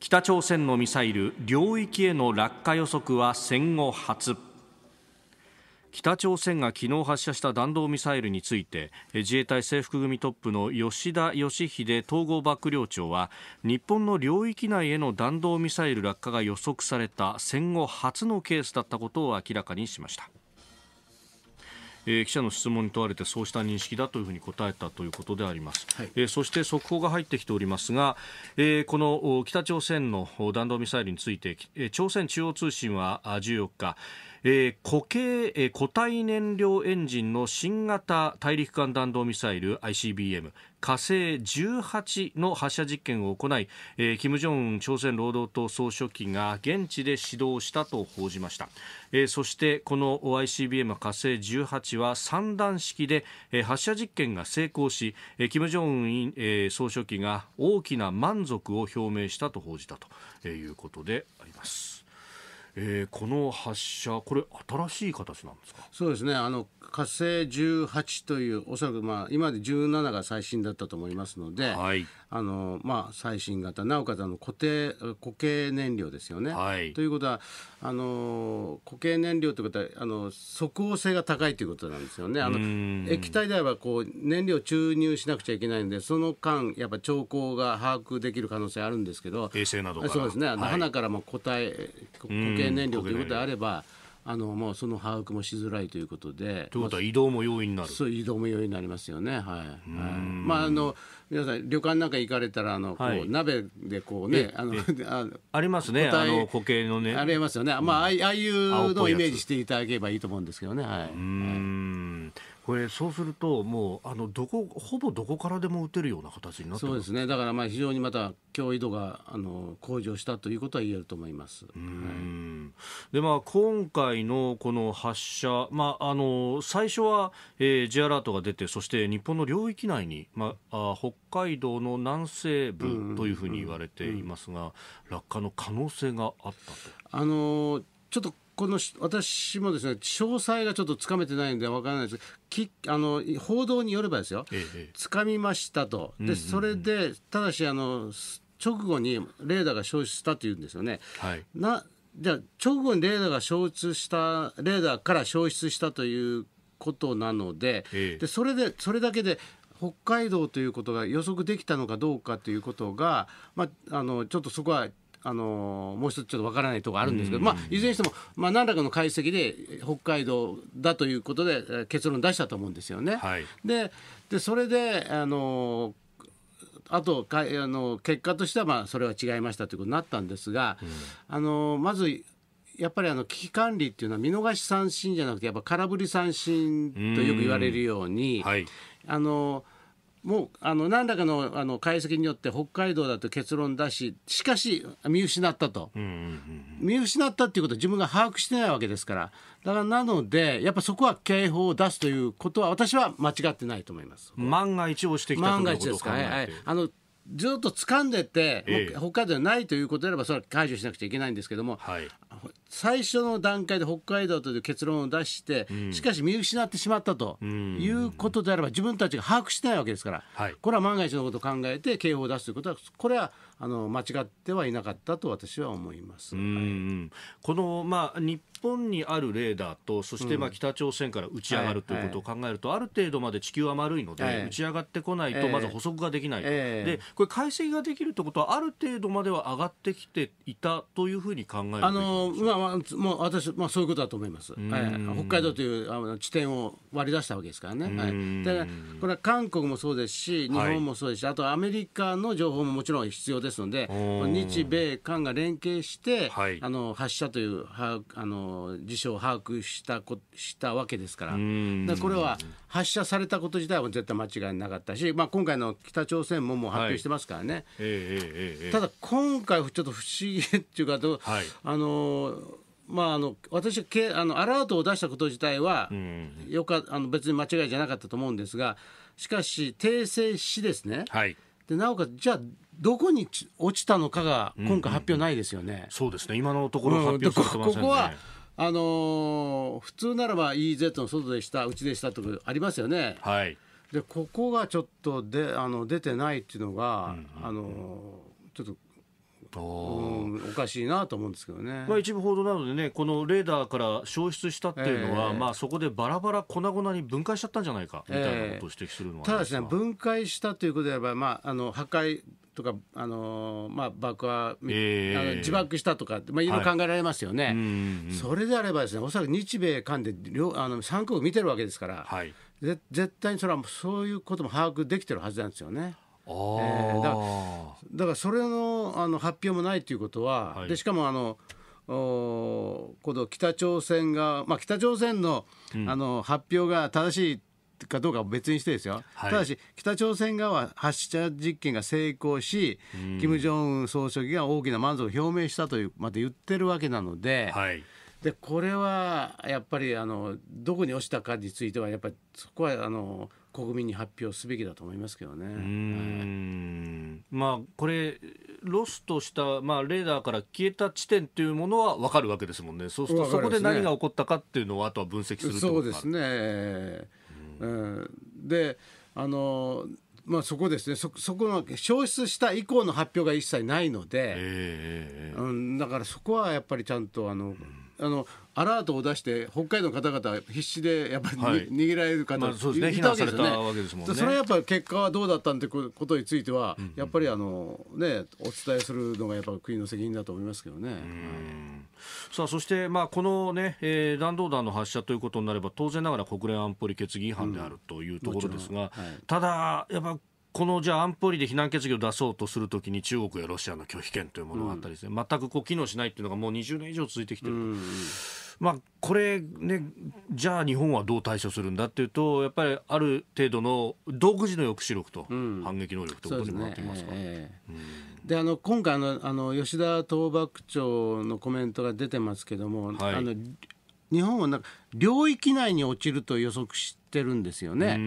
北朝鮮のミサイル領域への落下予測は戦後初北朝鮮が昨日発射した弾道ミサイルについて自衛隊制服組トップの吉田義秀統合幕僚長は日本の領域内への弾道ミサイル落下が予測された戦後初のケースだったことを明らかにしました。えー、記者の質問に問われてそうした認識だというふうに答えたということであります、はい、えー、そして速報が入ってきておりますが、えー、この北朝鮮の弾道ミサイルについて、えー、朝鮮中央通信は14日えー、固形、えー、固体燃料エンジンの新型大陸間弾道ミサイル ICBM 火星18の発射実験を行い、えー、金正恩朝鮮労働党総書記が現地で指導したと報じました、えー、そしてこの ICBM 火星18は3段式で、えー、発射実験が成功し、えー、金正恩、えー、総書記が大きな満足を表明したと報じたということでありますえー、この発射これ新しい形なんですかそうですねあの火星18というおそらくまあ今まで17が最新だったと思いますので、はい、あのまあ最新型なおかつあの固定固形燃料ですよね。はい、ということはあの固形燃料ということはあの即応性が高いということなんですよね。あの液体であればこう燃料注入しなくちゃいけないのでその間やっぱ兆候が把握できる可能性あるんですけど、衛星などそうですね。あの、は花からも固体固形燃料ということであれば。あのもうその把握もしづらいということで。ということは移動も容易になる、まあ、そう移動も容易になりますよね、はいはいまあ、あの皆さん、旅館なんか行かれたらあのこう、はい、鍋でこうねあの あのありますね、あの固形のね。ありますよね、まあ、ああいうのをイメージしていただければいいと思うんですけどね。はい、うんこれそうするともうあのどこほぼどこからでも打てるような形になってそうですねだからまあ非常にまた脅威度があの向上したということは言えると思います。はい、でまあ今回のこの発射まああの最初は、えー、J アラートが出てそして日本の領域内にまああ北海道の南西部というふうに言われていますが、落下の可能性があったと。あのちょっとこの私もですね詳細がちょっとつかめてないんでわからないですきあの報道によればですよ、つかみましたと、でそれでただしあの直後にレーダーが消失したというんですよね。はい、なじゃあ直後にレーダーが消失したレーダーから消失したということなので、でそれでそれだけで北海道ということが予測できたのかどうかということが、まあ、あのちょっとそこはあのもう一つちょっとわからないところあるんですけど、まあ、いずれにしても、まあ、何らかの解析で北海道だということで結論出したと思うんですよね。はい、ででそれであのあとかあの結果としてはまあそれは違いましたということになったんですが、うん、あのまずやっぱりあの危機管理っていうのは見逃し三振じゃなくてやっぱ空振り三振とよく言われるように、うはい、あの。もうあの何らかのあの解析によって北海道だと結論だししかし見失ったと、うんうんうん、見失ったっていうことは自分が把握してないわけですからだからなのでやっぱそこは警報を出すということは私は間違ってないと思います万が一をしてきたということねはい、あのずっと掴んでて、ええ、北海道ないということであればそれは解除しなくちゃいけないんですけども、はい最初の段階で北海道という結論を出して、しかし見失ってしまったということであれば、自分たちが把握してないわけですから、これは万が一のことを考えて警報を出すということは、これはあの間違ってはいなかったと私は思います、はい、この、まあ、日本にあるレーダーと、そしてまあ北朝鮮から打ち上がるということを考えると、ある程度まで地球は丸いので、打ち上がってこないと、まず補足ができない、でこれ、解析ができるということは、ある程度までは上がってきていたというふうに考えるべきでしか。まあ、もう私、まあ、そういうことだと思います、えー、北海道というあの地点を割り出したわけですからね、はい、でこれは韓国もそうですし、日本もそうですし、はい、あとアメリカの情報ももちろん必要ですので、日米韓が連携して、はい、あの発射というあの事象を把握したこしたわけですから、でこれは発射されたこと自体は絶対間違いなかったし、まあ、今回の北朝鮮ももう発表してますからね、はいえーえーえー、ただ今回、ちょっと不思議っていうか、はい、あのまあ、あの私けあのアラートを出したこと自体は、よかあの別に間違いじゃなかったと思うんですがしかし訂正しですね、はい、でなおかつじゃあどこに落ちたのかが今回発表ないですよね。うんうんそうですね今のところ発表されてませんね、うん、ここはあのー、普通ならば EEZ の外でしたうちでしたとかありますよね。はい、でここがちょっとであの出てないっていうのが、あのー、ちょっとおかしいなと思うんですけどね、まあ、一部報道などでね、このレーダーから消失したっていうのは、えー、まあ、そこでバラバラ粉々に分解しちゃったんじゃないかみたいなことを指摘するのは、えー、ただですね、分解したということであれば、まあ、あの破壊とか、あのまあ、爆破、えー、自爆したとか、まあ、いろいろ考えられますよね、はいそれであればですね、おそらく日米韓で両あの3国見てるわけですから、はい、絶対にそれはそういうことも把握できてるはずなんですよね。えー、だからだからそれのあの発表もないということは、はい、でしかもあのおこの北朝鮮が、まあ、北朝鮮の,、あの発表が正しいかどうかは別にしてですよ、はい、ただし北朝鮮側は発射実験が成功し、うん、金正恩総書記が大きな満足を表明したというまで言ってるわけなのではい、でこれはやっぱりあのどこに落ちたかについてはやっぱりそこはあの国民に発表すべきだと思いますけどね。まあ、これ、ロストした、まあ、レーダーから消えた地点というものは分かるわけですもんね、そうすると、そこで何が起こったかっていうのを、あとは分析するそうですね。であのまあ、そこですねそ、そこの消失した以降の発表が一切ないので、えー、うん、だからそこはやっぱりちゃんとあの、うんあのアラートを出して北海道の方々は必死でやっぱり、はい、逃げられる方、まあ、そうですね避難されたわけですもんね。それはやっぱり結果はどうだったんってことについては、うんうん、やっぱりあのねお伝えするのがやっぱ国の責任だと思いますけどね。さあそしてまあこのね、えー、弾道弾の発射ということになれば当然ながら国連安保理決議違反であるというところですが、うんはい、ただやっぱこのじゃあ安保理で非難決議を出そうとするときに中国やロシアの拒否権というものがあったりですね、うん、全くこう機能しないというのがもう20年以上続いてきている。うんうんまあ、これ、ね、じゃあ日本はどう対処するんだというと、やっぱりある程度の独自の抑止力と反撃能力ということになってますか、であの今回あのあの、吉田東幕長のコメントが出てますけども、はい、あの日本はなんか領域内に落ちると予測してるんですよね。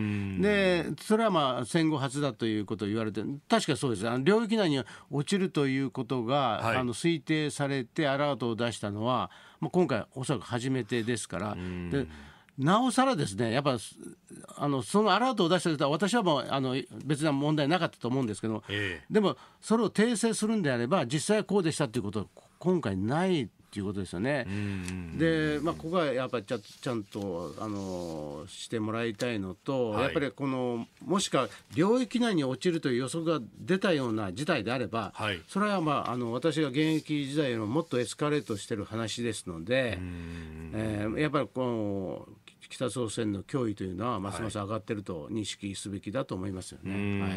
でそれはまあ戦後初だということを言われて確かそうですあの領域内に落ちるということが、はい、あの推定されてアラートを出したのは、まあ、今回おそらく初めてですから。でなおさらですね、やっぱあのそのアラートを出した時は、私はもうあの別な問題なかったと思うんですけど、ええ、でもそれを訂正するんであれば、実際はこうでしたということは、今回ないっていうことですよね。で、まあ、ここはやっぱりちゃちゃんとあのしてもらいたいのと、はい、やっぱりこのもしか領域内に落ちるという予測が出たような事態であれば、はい、それは、まあ、あの私が現役時代よりももっとエスカレートしてる話ですので、えー、やっぱりこう北朝鮮の脅威というのはますます上がっていると認識すべきだと思いますよね、はい、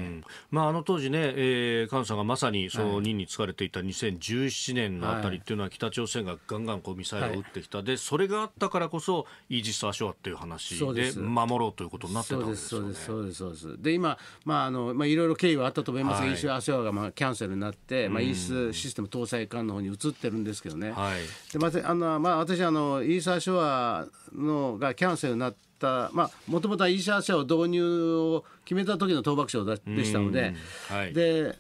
まあ、あの当時ね、えー、菅さんがまさにその任に就かれていた2017年のあたりっていうのは、北朝鮮がガンガンこうミサイルを撃ってきた、でそれがあったからこそ、イージス・アショアっていう話で守ろうということになってたわですよね。そうですそうですそうですで今、まああのまあ、いろいろ経緯はあったと思いますが、はい、イージス・アショアがまあキャンセルになって、まあ、イースシステム搭載艦の方に移ってるんですけどね、はい、でまたあのまあ、私あの、イースアショアのがキャンセルになった、まあ、もともとはイーシャー社を導入を決めた時の倒幕賞でしたので、はい、で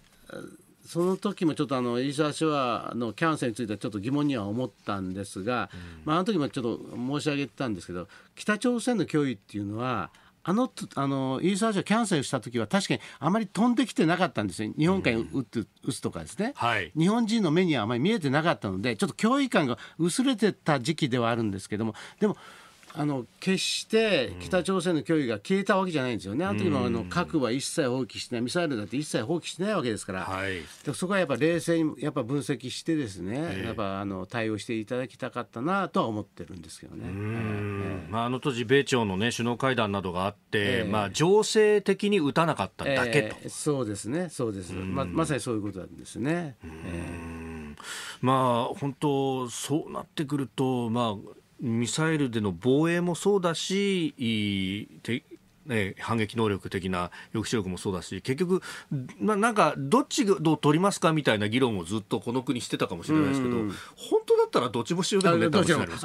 その時もちょっとあのイーシャーシアのキャンセルについてはちょっと疑問には思ったんですが、まあ、あの時もちょっと申し上げてたんですけど北朝鮮の脅威っていうのはあのあのイーサーショキャンセルした時は確かにあまり飛んできてなかったんですよ日本海に撃つ,、撃つとかですね、はい、日本人の目にはあまり見えてなかったのでちょっと脅威感が薄れてた時期ではあるんですけどもでもあの決して北朝鮮の脅威が消えたわけじゃないんですよね、あの時もあの核は一切放棄してない、ミサイルだって一切放棄してないわけですから、はい、でそこはやっぱ冷静にやっぱ分析して、ですね、えー、やっぱあの対応していただきたかったなとは思ってるんですけどね、えー、まあ、あの当時、米朝の、ね、首脳会談などがあって、えー、まあ、情勢的に打たなかっただけと、そうですね、そうですま、まさにそういうことなんですね。まあ、本当、そうなってくると、まあミサイルでの防衛もそうだし、ね、反撃能力的な抑止力もそうだし結局、ま、なんかどっちを取りますかみたいな議論をずっとこの国してたかもしれないですけど、本当だったらどっちもしようあ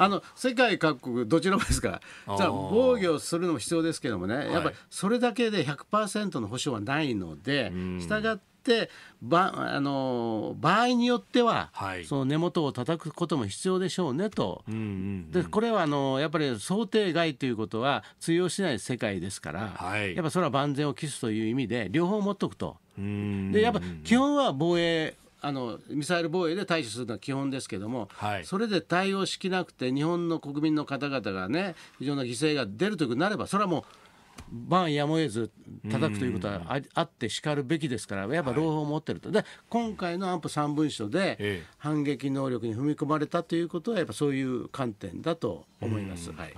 の世界各国どちらもですからじゃ防御するのも必要ですけどもねやっぱりそれだけで100%の保証はないので、したがっってばあの場合によっては、はい、その根元を叩くことも必要でしょうねと、うんうんうん、でこれはあのやっぱり想定外ということは通用しない世界ですから、はい、やっぱそれは万全を期すという意味で両方持っとくと。でやっぱ基本は防衛あのミサイル防衛で対処するのは基本ですけども、はい、それで対応しきなくて日本の国民の方々がね非常な犠牲が出るというとになればそれはもう万やむを得ず叩くということはあ,、あってしかるべきですからやっぱ朗報を持ってると、で今回の安保3文書で反撃能力に踏み込まれたということはやっぱそういう観点だと思います。はい、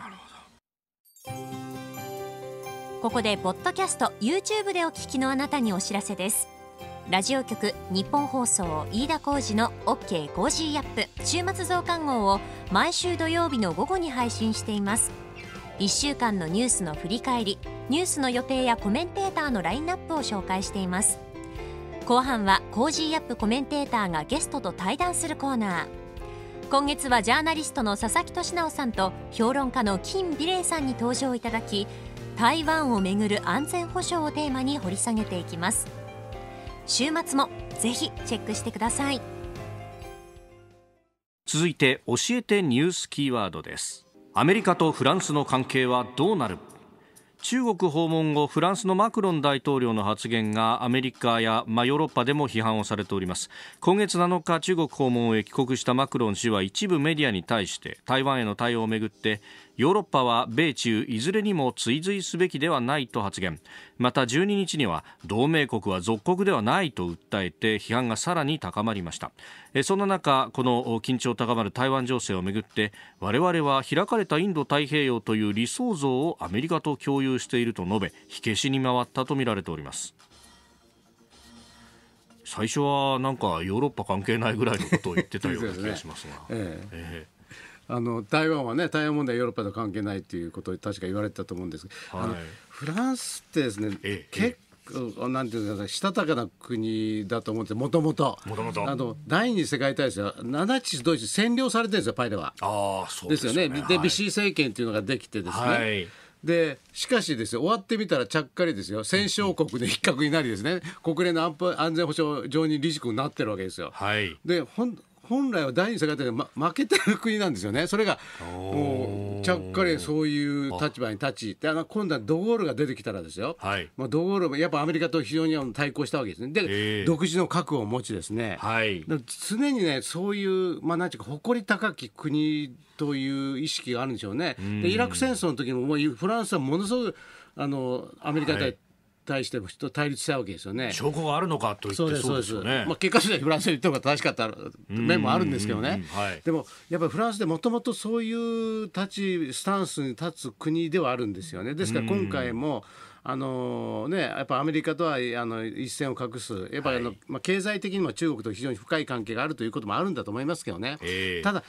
ここでポッドキャスト YouTube でお聞きのあなたにお知らせです。ラジオ局日本放送飯田浩司の OK コージーアップ週末増刊号を毎週土曜日の午後に配信しています1週間のニュースの振り返りニュースの予定やコメンテーターのラインナップを紹介しています後半はコージーアップコメンテーターがゲストと対談するコーナー今月はジャーナリストの佐々木俊直さんと評論家の金美玲さんに登場いただき台湾をめぐる安全保障をテーマに掘り下げていきます週末もぜひチェックしてください続いて教えてニュースキーワードですアメリカとフランスの関係はどうなる中国訪問後フランスのマクロン大統領の発言がアメリカや、まあ、ヨーロッパでも批判をされております今月7日中国訪問へ帰国したマクロン氏は一部メディアに対して台湾への対応をめぐってヨーロッパは米中いずれにも追随すべきではないと発言また12日には同盟国は属国ではないと訴えて批判がさらに高まりましたそんな中この緊張高まる台湾情勢をめぐって我々は開かれたインド太平洋という理想像をアメリカと共有していると述べ火消しに回ったとみられております最初はなんかヨーロッパ関係ないぐらいのことを言ってたような気がしますが。すねええええあの台湾はね台湾問題ヨーロッパと関係ないということを確か言われてたと思うんですけど、はい、フランスってですね、ええ、結なんていうかしたたかな国だと思ってもともと第二次世界大戦は7スドイツ占領されてるんですよパイでは。あそうですよね。で、はい、ビシー政権というのができてですね。はいでしかしですよ終わってみたらちゃっかりですよ戦勝国で一角になりですね国連の安全保障上に理事国になってるわけですよ。はい、でほん本来は第二次世界大戦、ま、負けてる国なんですよね、それがもうちゃっかりそういう立場に立ち、であの今度はドゴールが出てきたらですよ、はい、まあ、ドゴールもやっぱアメリカと非常に対抗したわけですね、で、独自の核を持ちですね、はい、常にね、そういう、まあ、なんていうか、誇り高き国という意識があるんでしょうね、でイラク戦争の時ももうフランスはものすごくあのアメリカ対、はい対して人対立したわけですよね。証拠があるのかと言ってそうですそうですよね。まあ結果としてフランスの言った方が正しかった面もあるんですけどね。はい、でもやっぱりフランスでもともとそういう立ちスタンスに立つ国ではあるんですよね。ですから今回も。あのね、やっぱアメリカとはあの一線を画す、やっぱりあの、はい、まあ、経済的にも中国と非常に深い関係があるということもあるんだと思いますけどね、えー、ただ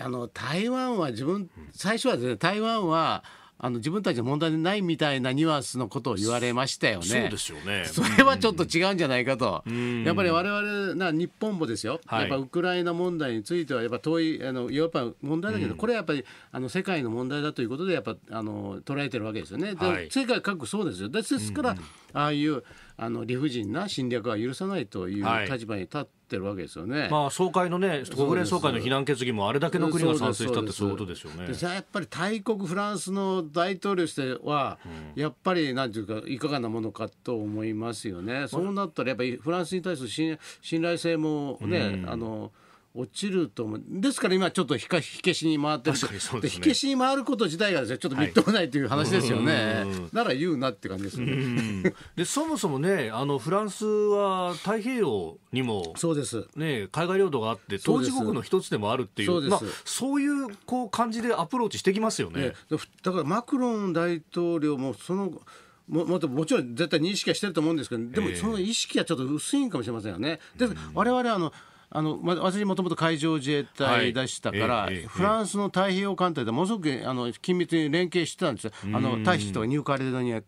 あの、台湾は自分、最初はです、ね、台湾はあの自分たちの問題でないみたいなニュアンスのことを言われましたよね。そうですよね。それはちょっと違うんじゃないかと。やっぱり我々な日本もですよ、やっぱウクライナ問題についてはやっぱ遠いあのヨーロッパ問題だけど、これはやっぱりあの世界の問題だということでやっぱあの捉えてるわけですよね。は世界各国そうですよ。ですから、うんうんああいうあの理不尽な侵略は許さないという立場に立ってるわけですよね、はい、まあ、総会のね、国連総会の非難決議もあれだけの国が賛成したって、そういうことですよねやっぱり大国、フランスの大統領としては、やっぱりなんていうか、いかがなものかと思いますよね、そうなったら、やっぱりフランスに対する信信頼性もね、うん、あの落ちると思うですから今ちょっと火消しに回ってる確かで火消しに回ること自体がです、ね、ちょっとみっともないという話ですよね、はい、なら言うなって感じですねでそもそもねあのフランスは太平洋にも、そうですね、海外領土があって当事国の一つでもあるっていうそうまあ、そういうこう感じでアプローチしてきますよね、ね、だからマクロン大統領もそのもももちろん絶対に識はしてると思うんですけどでもその意識はちょっと薄いかもしれませんよね。で我々あの、うんあのま、私もともと海上自衛隊でしたから、はいえええ、フランスの太平洋艦隊でものすごくあの緊密に連携してたんですよ、あの大使とニューカレドニア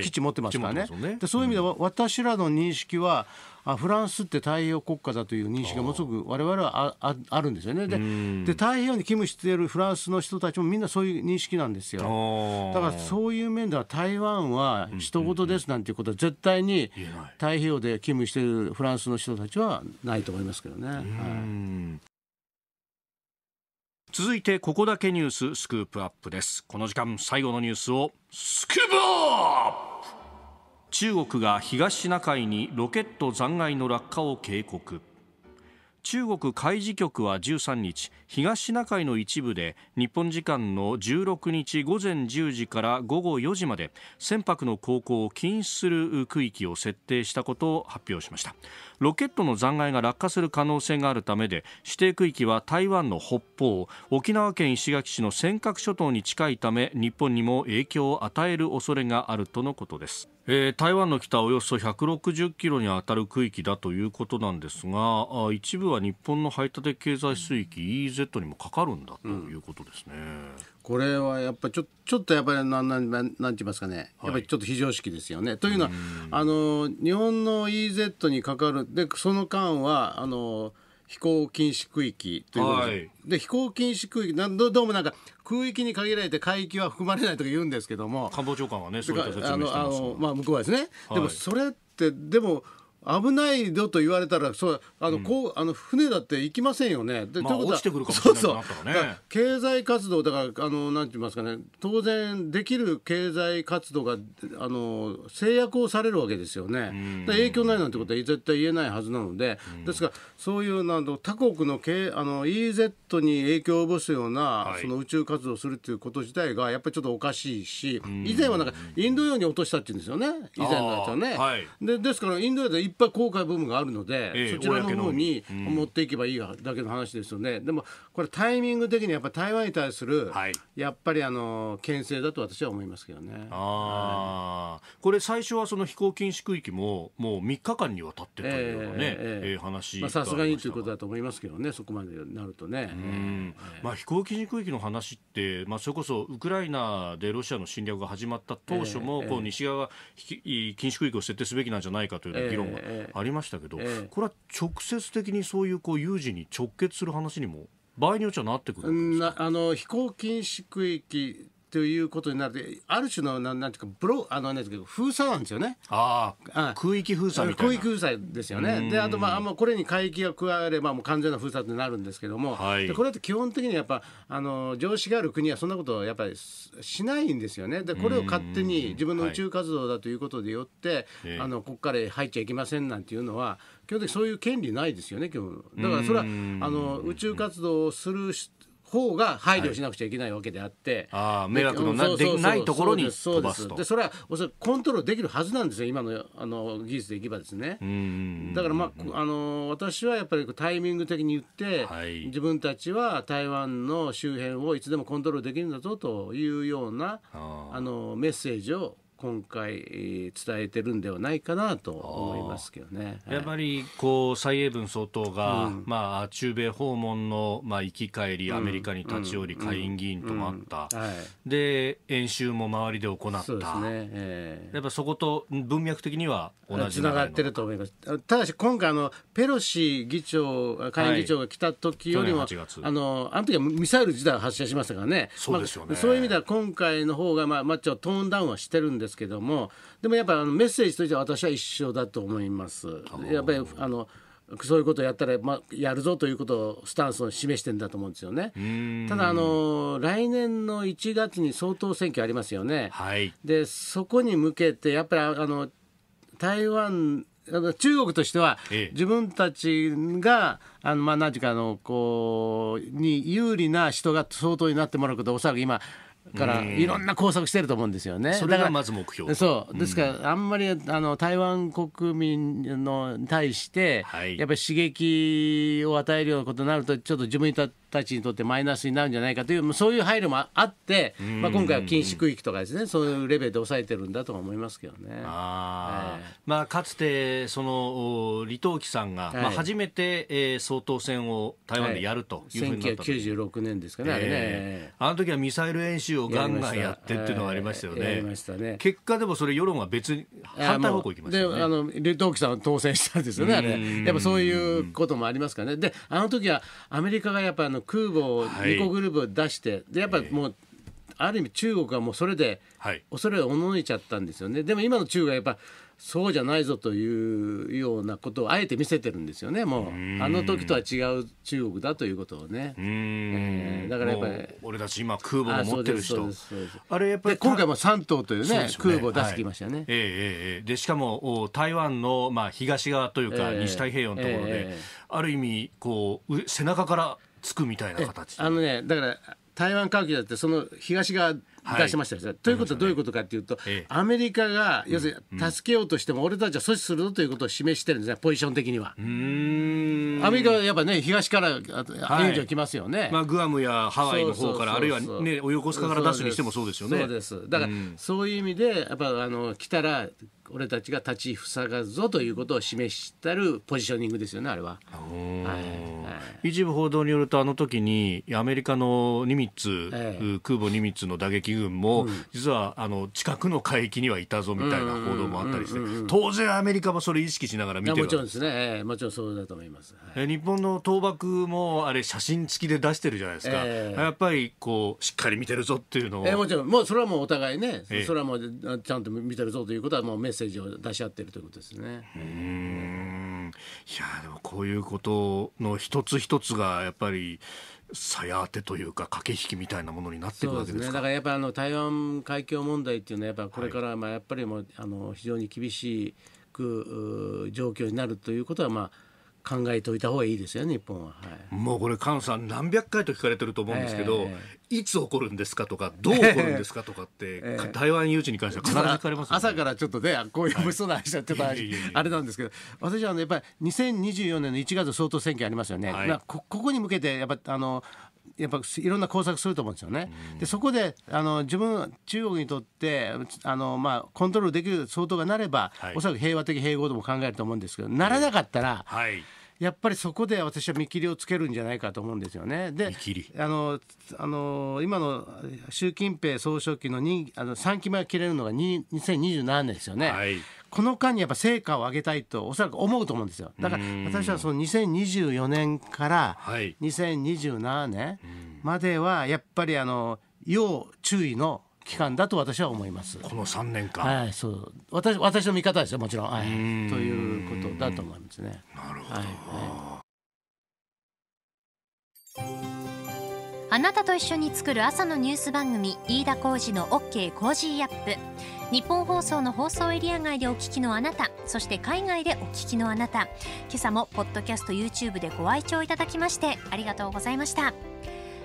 基地持ってますからね,、でそういう意味では、私らの認識は、あフランスって太平洋国家だという認識がものすごく我々はあああるんですよねでで太平洋に勤務しているフランスの人たちもみんなそういう認識なんですよだからそういう面では台湾は人事ですなんていうことは絶対に太平洋で勤務しているフランスの人たちはないと思いますけどね。はい続いてここだけニューススクープアップですこの時間最後のニュースをスクープアップ中国が東シナ海にロケット残骸の落下を警告中国海事局は13日東シナ海の一部で日本時間の16日午前10時から午後4時まで船舶の航行を禁止する区域を設定したことを発表しましたロケットの残骸が落下する可能性があるためで指定区域は台湾の北方沖縄県石垣市の尖閣諸島に近いため日本にも影響を与える恐れがあるとのことですえー、台湾の北およそ160キロに当たる区域だということなんですが一部は日本の排他的経済水域 EEZ にもかかるんだということですね。うんこれはやっぱちょちょっとやっぱりなんなんなんて言いますかね、やっぱりちょっと非常識ですよね。はい、というのはあの日本の EZ にかかるでその間はあの飛行禁止区域ということではい、で飛行禁止区域なんどうもなんか空域に限られて海域は含まれないとか言うんですけども官房長官はねそういった説明してますあのあの、まあ、向こうはですね、はい、でもそれってでも危ないよと言われたらそうあの、こうあの船だって行きませんよね。でまあ、ということは落ちてくるかもしれないそうそうら経済活動だからあのなんて言いますかね当然できる経済活動があの制約をされるわけですよね。影響ないなんてことは絶対言えないはずなので、ですからそういうなど他国の経あの EZ に影響を及ぼすような、はい、その宇宙活動をするということ自体がやっぱりちょっとおかしいし、以前はなんかインド洋に落としたっていうんですよね。以前のやつはね。はい、でですからインド洋でぱい後悔部分があるので、ええ、そちらの方に持っていけばいいだけの話ですよね、うん、でもこれタイミング的にやっぱ台湾に対する、はい、やっぱりあの牽制だと私は思いますけどねあ、はい、これ最初はその飛行禁止区域ももう3日間にわたってというようなね、ええ話さすがにということだと思いますけどねそこまでなるとね、えー、まあ、飛行禁止区域の話って、まあ、それこそウクライナでロシアの侵略が始まった当初も、こう西側が禁止区域を設定すべきなんじゃないかという議論がありましたけど、これは直接的にそういうこう有事に直結する話にも場合によっちゃなってくるあの飛行禁止区域ということになるある種のななんていうかブロあのなんていうか封鎖なんですよね。ああ、空域封鎖みたいな。空域封鎖ですよね。であとまあもうこれに海域が加えればもう完全な封鎖ってなるんですけども、はい、これって基本的にやっぱあの常識ある国はそんなことをやっぱりしないんですよね。でこれを勝手に自分の宇宙活動だということでよって、はい、あのここから入っちゃいけませんなんていうのは基本的にそういう権利ないですよね今日だからそれはあの宇宙活動をする方が配慮しなくちゃいけないわけであって、はい、あ迷惑のなでないところに飛ばすとでそれはおそらくコントロールできるはずなんですよ今のあの技術でいけばですねだから、まあ、あの私はやっぱりタイミング的に言って、はい、自分たちは台湾の周辺をいつでもコントロールできるんだぞというようなあのメッセージを今回え伝えてるんではないかなと思いますけどね。やっぱりこう蔡英文総統が、うん、まあ中米訪問のまあ行き帰り、アメリカに立ち寄り、下院議員ともあった、うんうんはい、で演習も周りで行った。そうですね。えー、やっぱそこと文脈的には同じ繋がってると思います。ただし今回あのペロシ議長、下院議長が来た時よりも、はい、あのあの時はミサイル自体発射しましたからね。そうですよね。まあ、そういう意味では今回の方がまあマッチをトーンダウンはしてるんで。ですけどもでもやっぱりメッセージとしては私は一緒だと思います。やっぱりあのそういうことをやったら、まあ、やるぞということをスタンスを示してんだと思うんですよね。ただあの来年の1月に総統選挙ありますよね。はい、でそこに向けてやっぱりあの台湾中国としては自分たちが、ええ、あのまあ何てかあのこうに有利な人が相当になってもらうことおそらく今からいろんな工作してると思うんですよね。それがまず目標そうですから、あんまりあの台湾国民の対して、やっぱり刺激を与えるようなことになるとちょっと自分にとってたちにとってマイナスになるんじゃないかというそういう配慮もあって、まあ、今回は禁止区域とかですねそういうレベルで抑えてるんだと思いますけどね。あえー、まあ、かつてその李登輝さんが、はい、まあ、初めて、えー、総統選を台湾でやるというふうになった、はい、1996年ですかね、あれね、あの時はミサイル演習をガンガンやってっていうのがありましたよね。ね結果でもそれ世論は別に反対方向行きましたよね。あの李登輝さん当選したんですよね、あれ。やっぱそういうこともありますからね。であの時はアメリカがやっぱあの空母を2個グループを出して、はい、でやっぱりもう、ある意味中国はもうそれで恐れをおののいちゃったんですよね、でも今の中国はやっぱそうじゃないぞというようなことをあえて見せてるんですよね、もうあの時とは違う中国だということをね、えー、だからやっぱり、俺たち今、空母を持ってる人、あれやっぱり今回も三島というね、うね空母を出してきましたね、はい、えー、えー、でしかも台湾の、まあ、東側というか、西太平洋のところで、えーえー、ある意味こう、背中からつくみたいな形あのねだから台湾海峡だってその東側出しましたよ、はい、ということはどういうことかというと、ええ、アメリカが要するに助けようとしても俺たちは阻止するぞということを示してるんですね、ポジション的には。アメリカはやっぱね、東から援助来ますよね、はい、まあ、グアムやハワイの方からあるいは、ね、お横須賀から出すにしてもそうですよね。そうですだから、そういう意味でやっぱあの来たら俺たちが立ちふさがぞということを示したるポジショニングですよねあれは、はい、一部報道によるとあの時にアメリカのニミッツ、ええ、空母ニミッツの打撃軍も、うん、実はあの近くの海域にはいたぞみたいな報道もあったりして当然アメリカもそれ意識しながら見てるもちろんですね、ええ、もちろんそうだと思います、はい、日本の倒幕もあれ写真付きで出してるじゃないですか、え、やっぱりこうしっかり見てるぞっていうのを、えもちろんもうそれはもうお互いね、それはもうちゃんと見てるぞということはもうメッセージを出し合っているということですね。うんいやでもこういうことの一つ一つがやっぱりさや当てというか駆け引きみたいなものになってくわけですね、だからやっぱりあの台湾海峡問題っていうのはやっぱこれからまあやっぱりもうあの非常に厳しく状況になるということはまあ考えておいた方がいいですよ、ね、日本は、はい、もうこれ菅さん何百回と聞かれてると思うんですけど、えー、いつ起こるんですかとかどう起こるんですかとかって、えー、台湾有事に関しては必ず聞かれます、ね、朝からちょっとねこういう物騒な話はちょっとあれなんですけど私は、ね、やっぱり2024年の1月総統選挙ありますよね、はい、ここに向けてやっぱあのやっぱいろんな工作すると思うんですよね。でそこであの自分中国にとってあの、まあ、コントロールできる相当がなれば、はい、おそらく平和的併合とも考えると思うんですけどならなかったら。はい、はいやっぱりそこで私は見切りをつけるんじゃないかと思うんですよね。であのあの今の習近平総書記のにあの三期目が切れるのが二千二十七年ですよね。はいこの間にやっぱ成果を上げたいとおそらく思うと思うんですよだから私はその二千二十四年から二千二十七年まではやっぱりあの要注意の期間だと私は思います。この三年間、はい、そう私私の見方ですよもちろん、はい、ということだと思いますね。なるほど、はいはい、あなたと一緒に作る朝のニュース番組飯田浩司の OK コージーアップ日本放送の放送エリア外でお聞きのあなたそして海外でお聞きのあなた今朝もポッドキャスト YouTube でご愛聴いただきましてありがとうございました。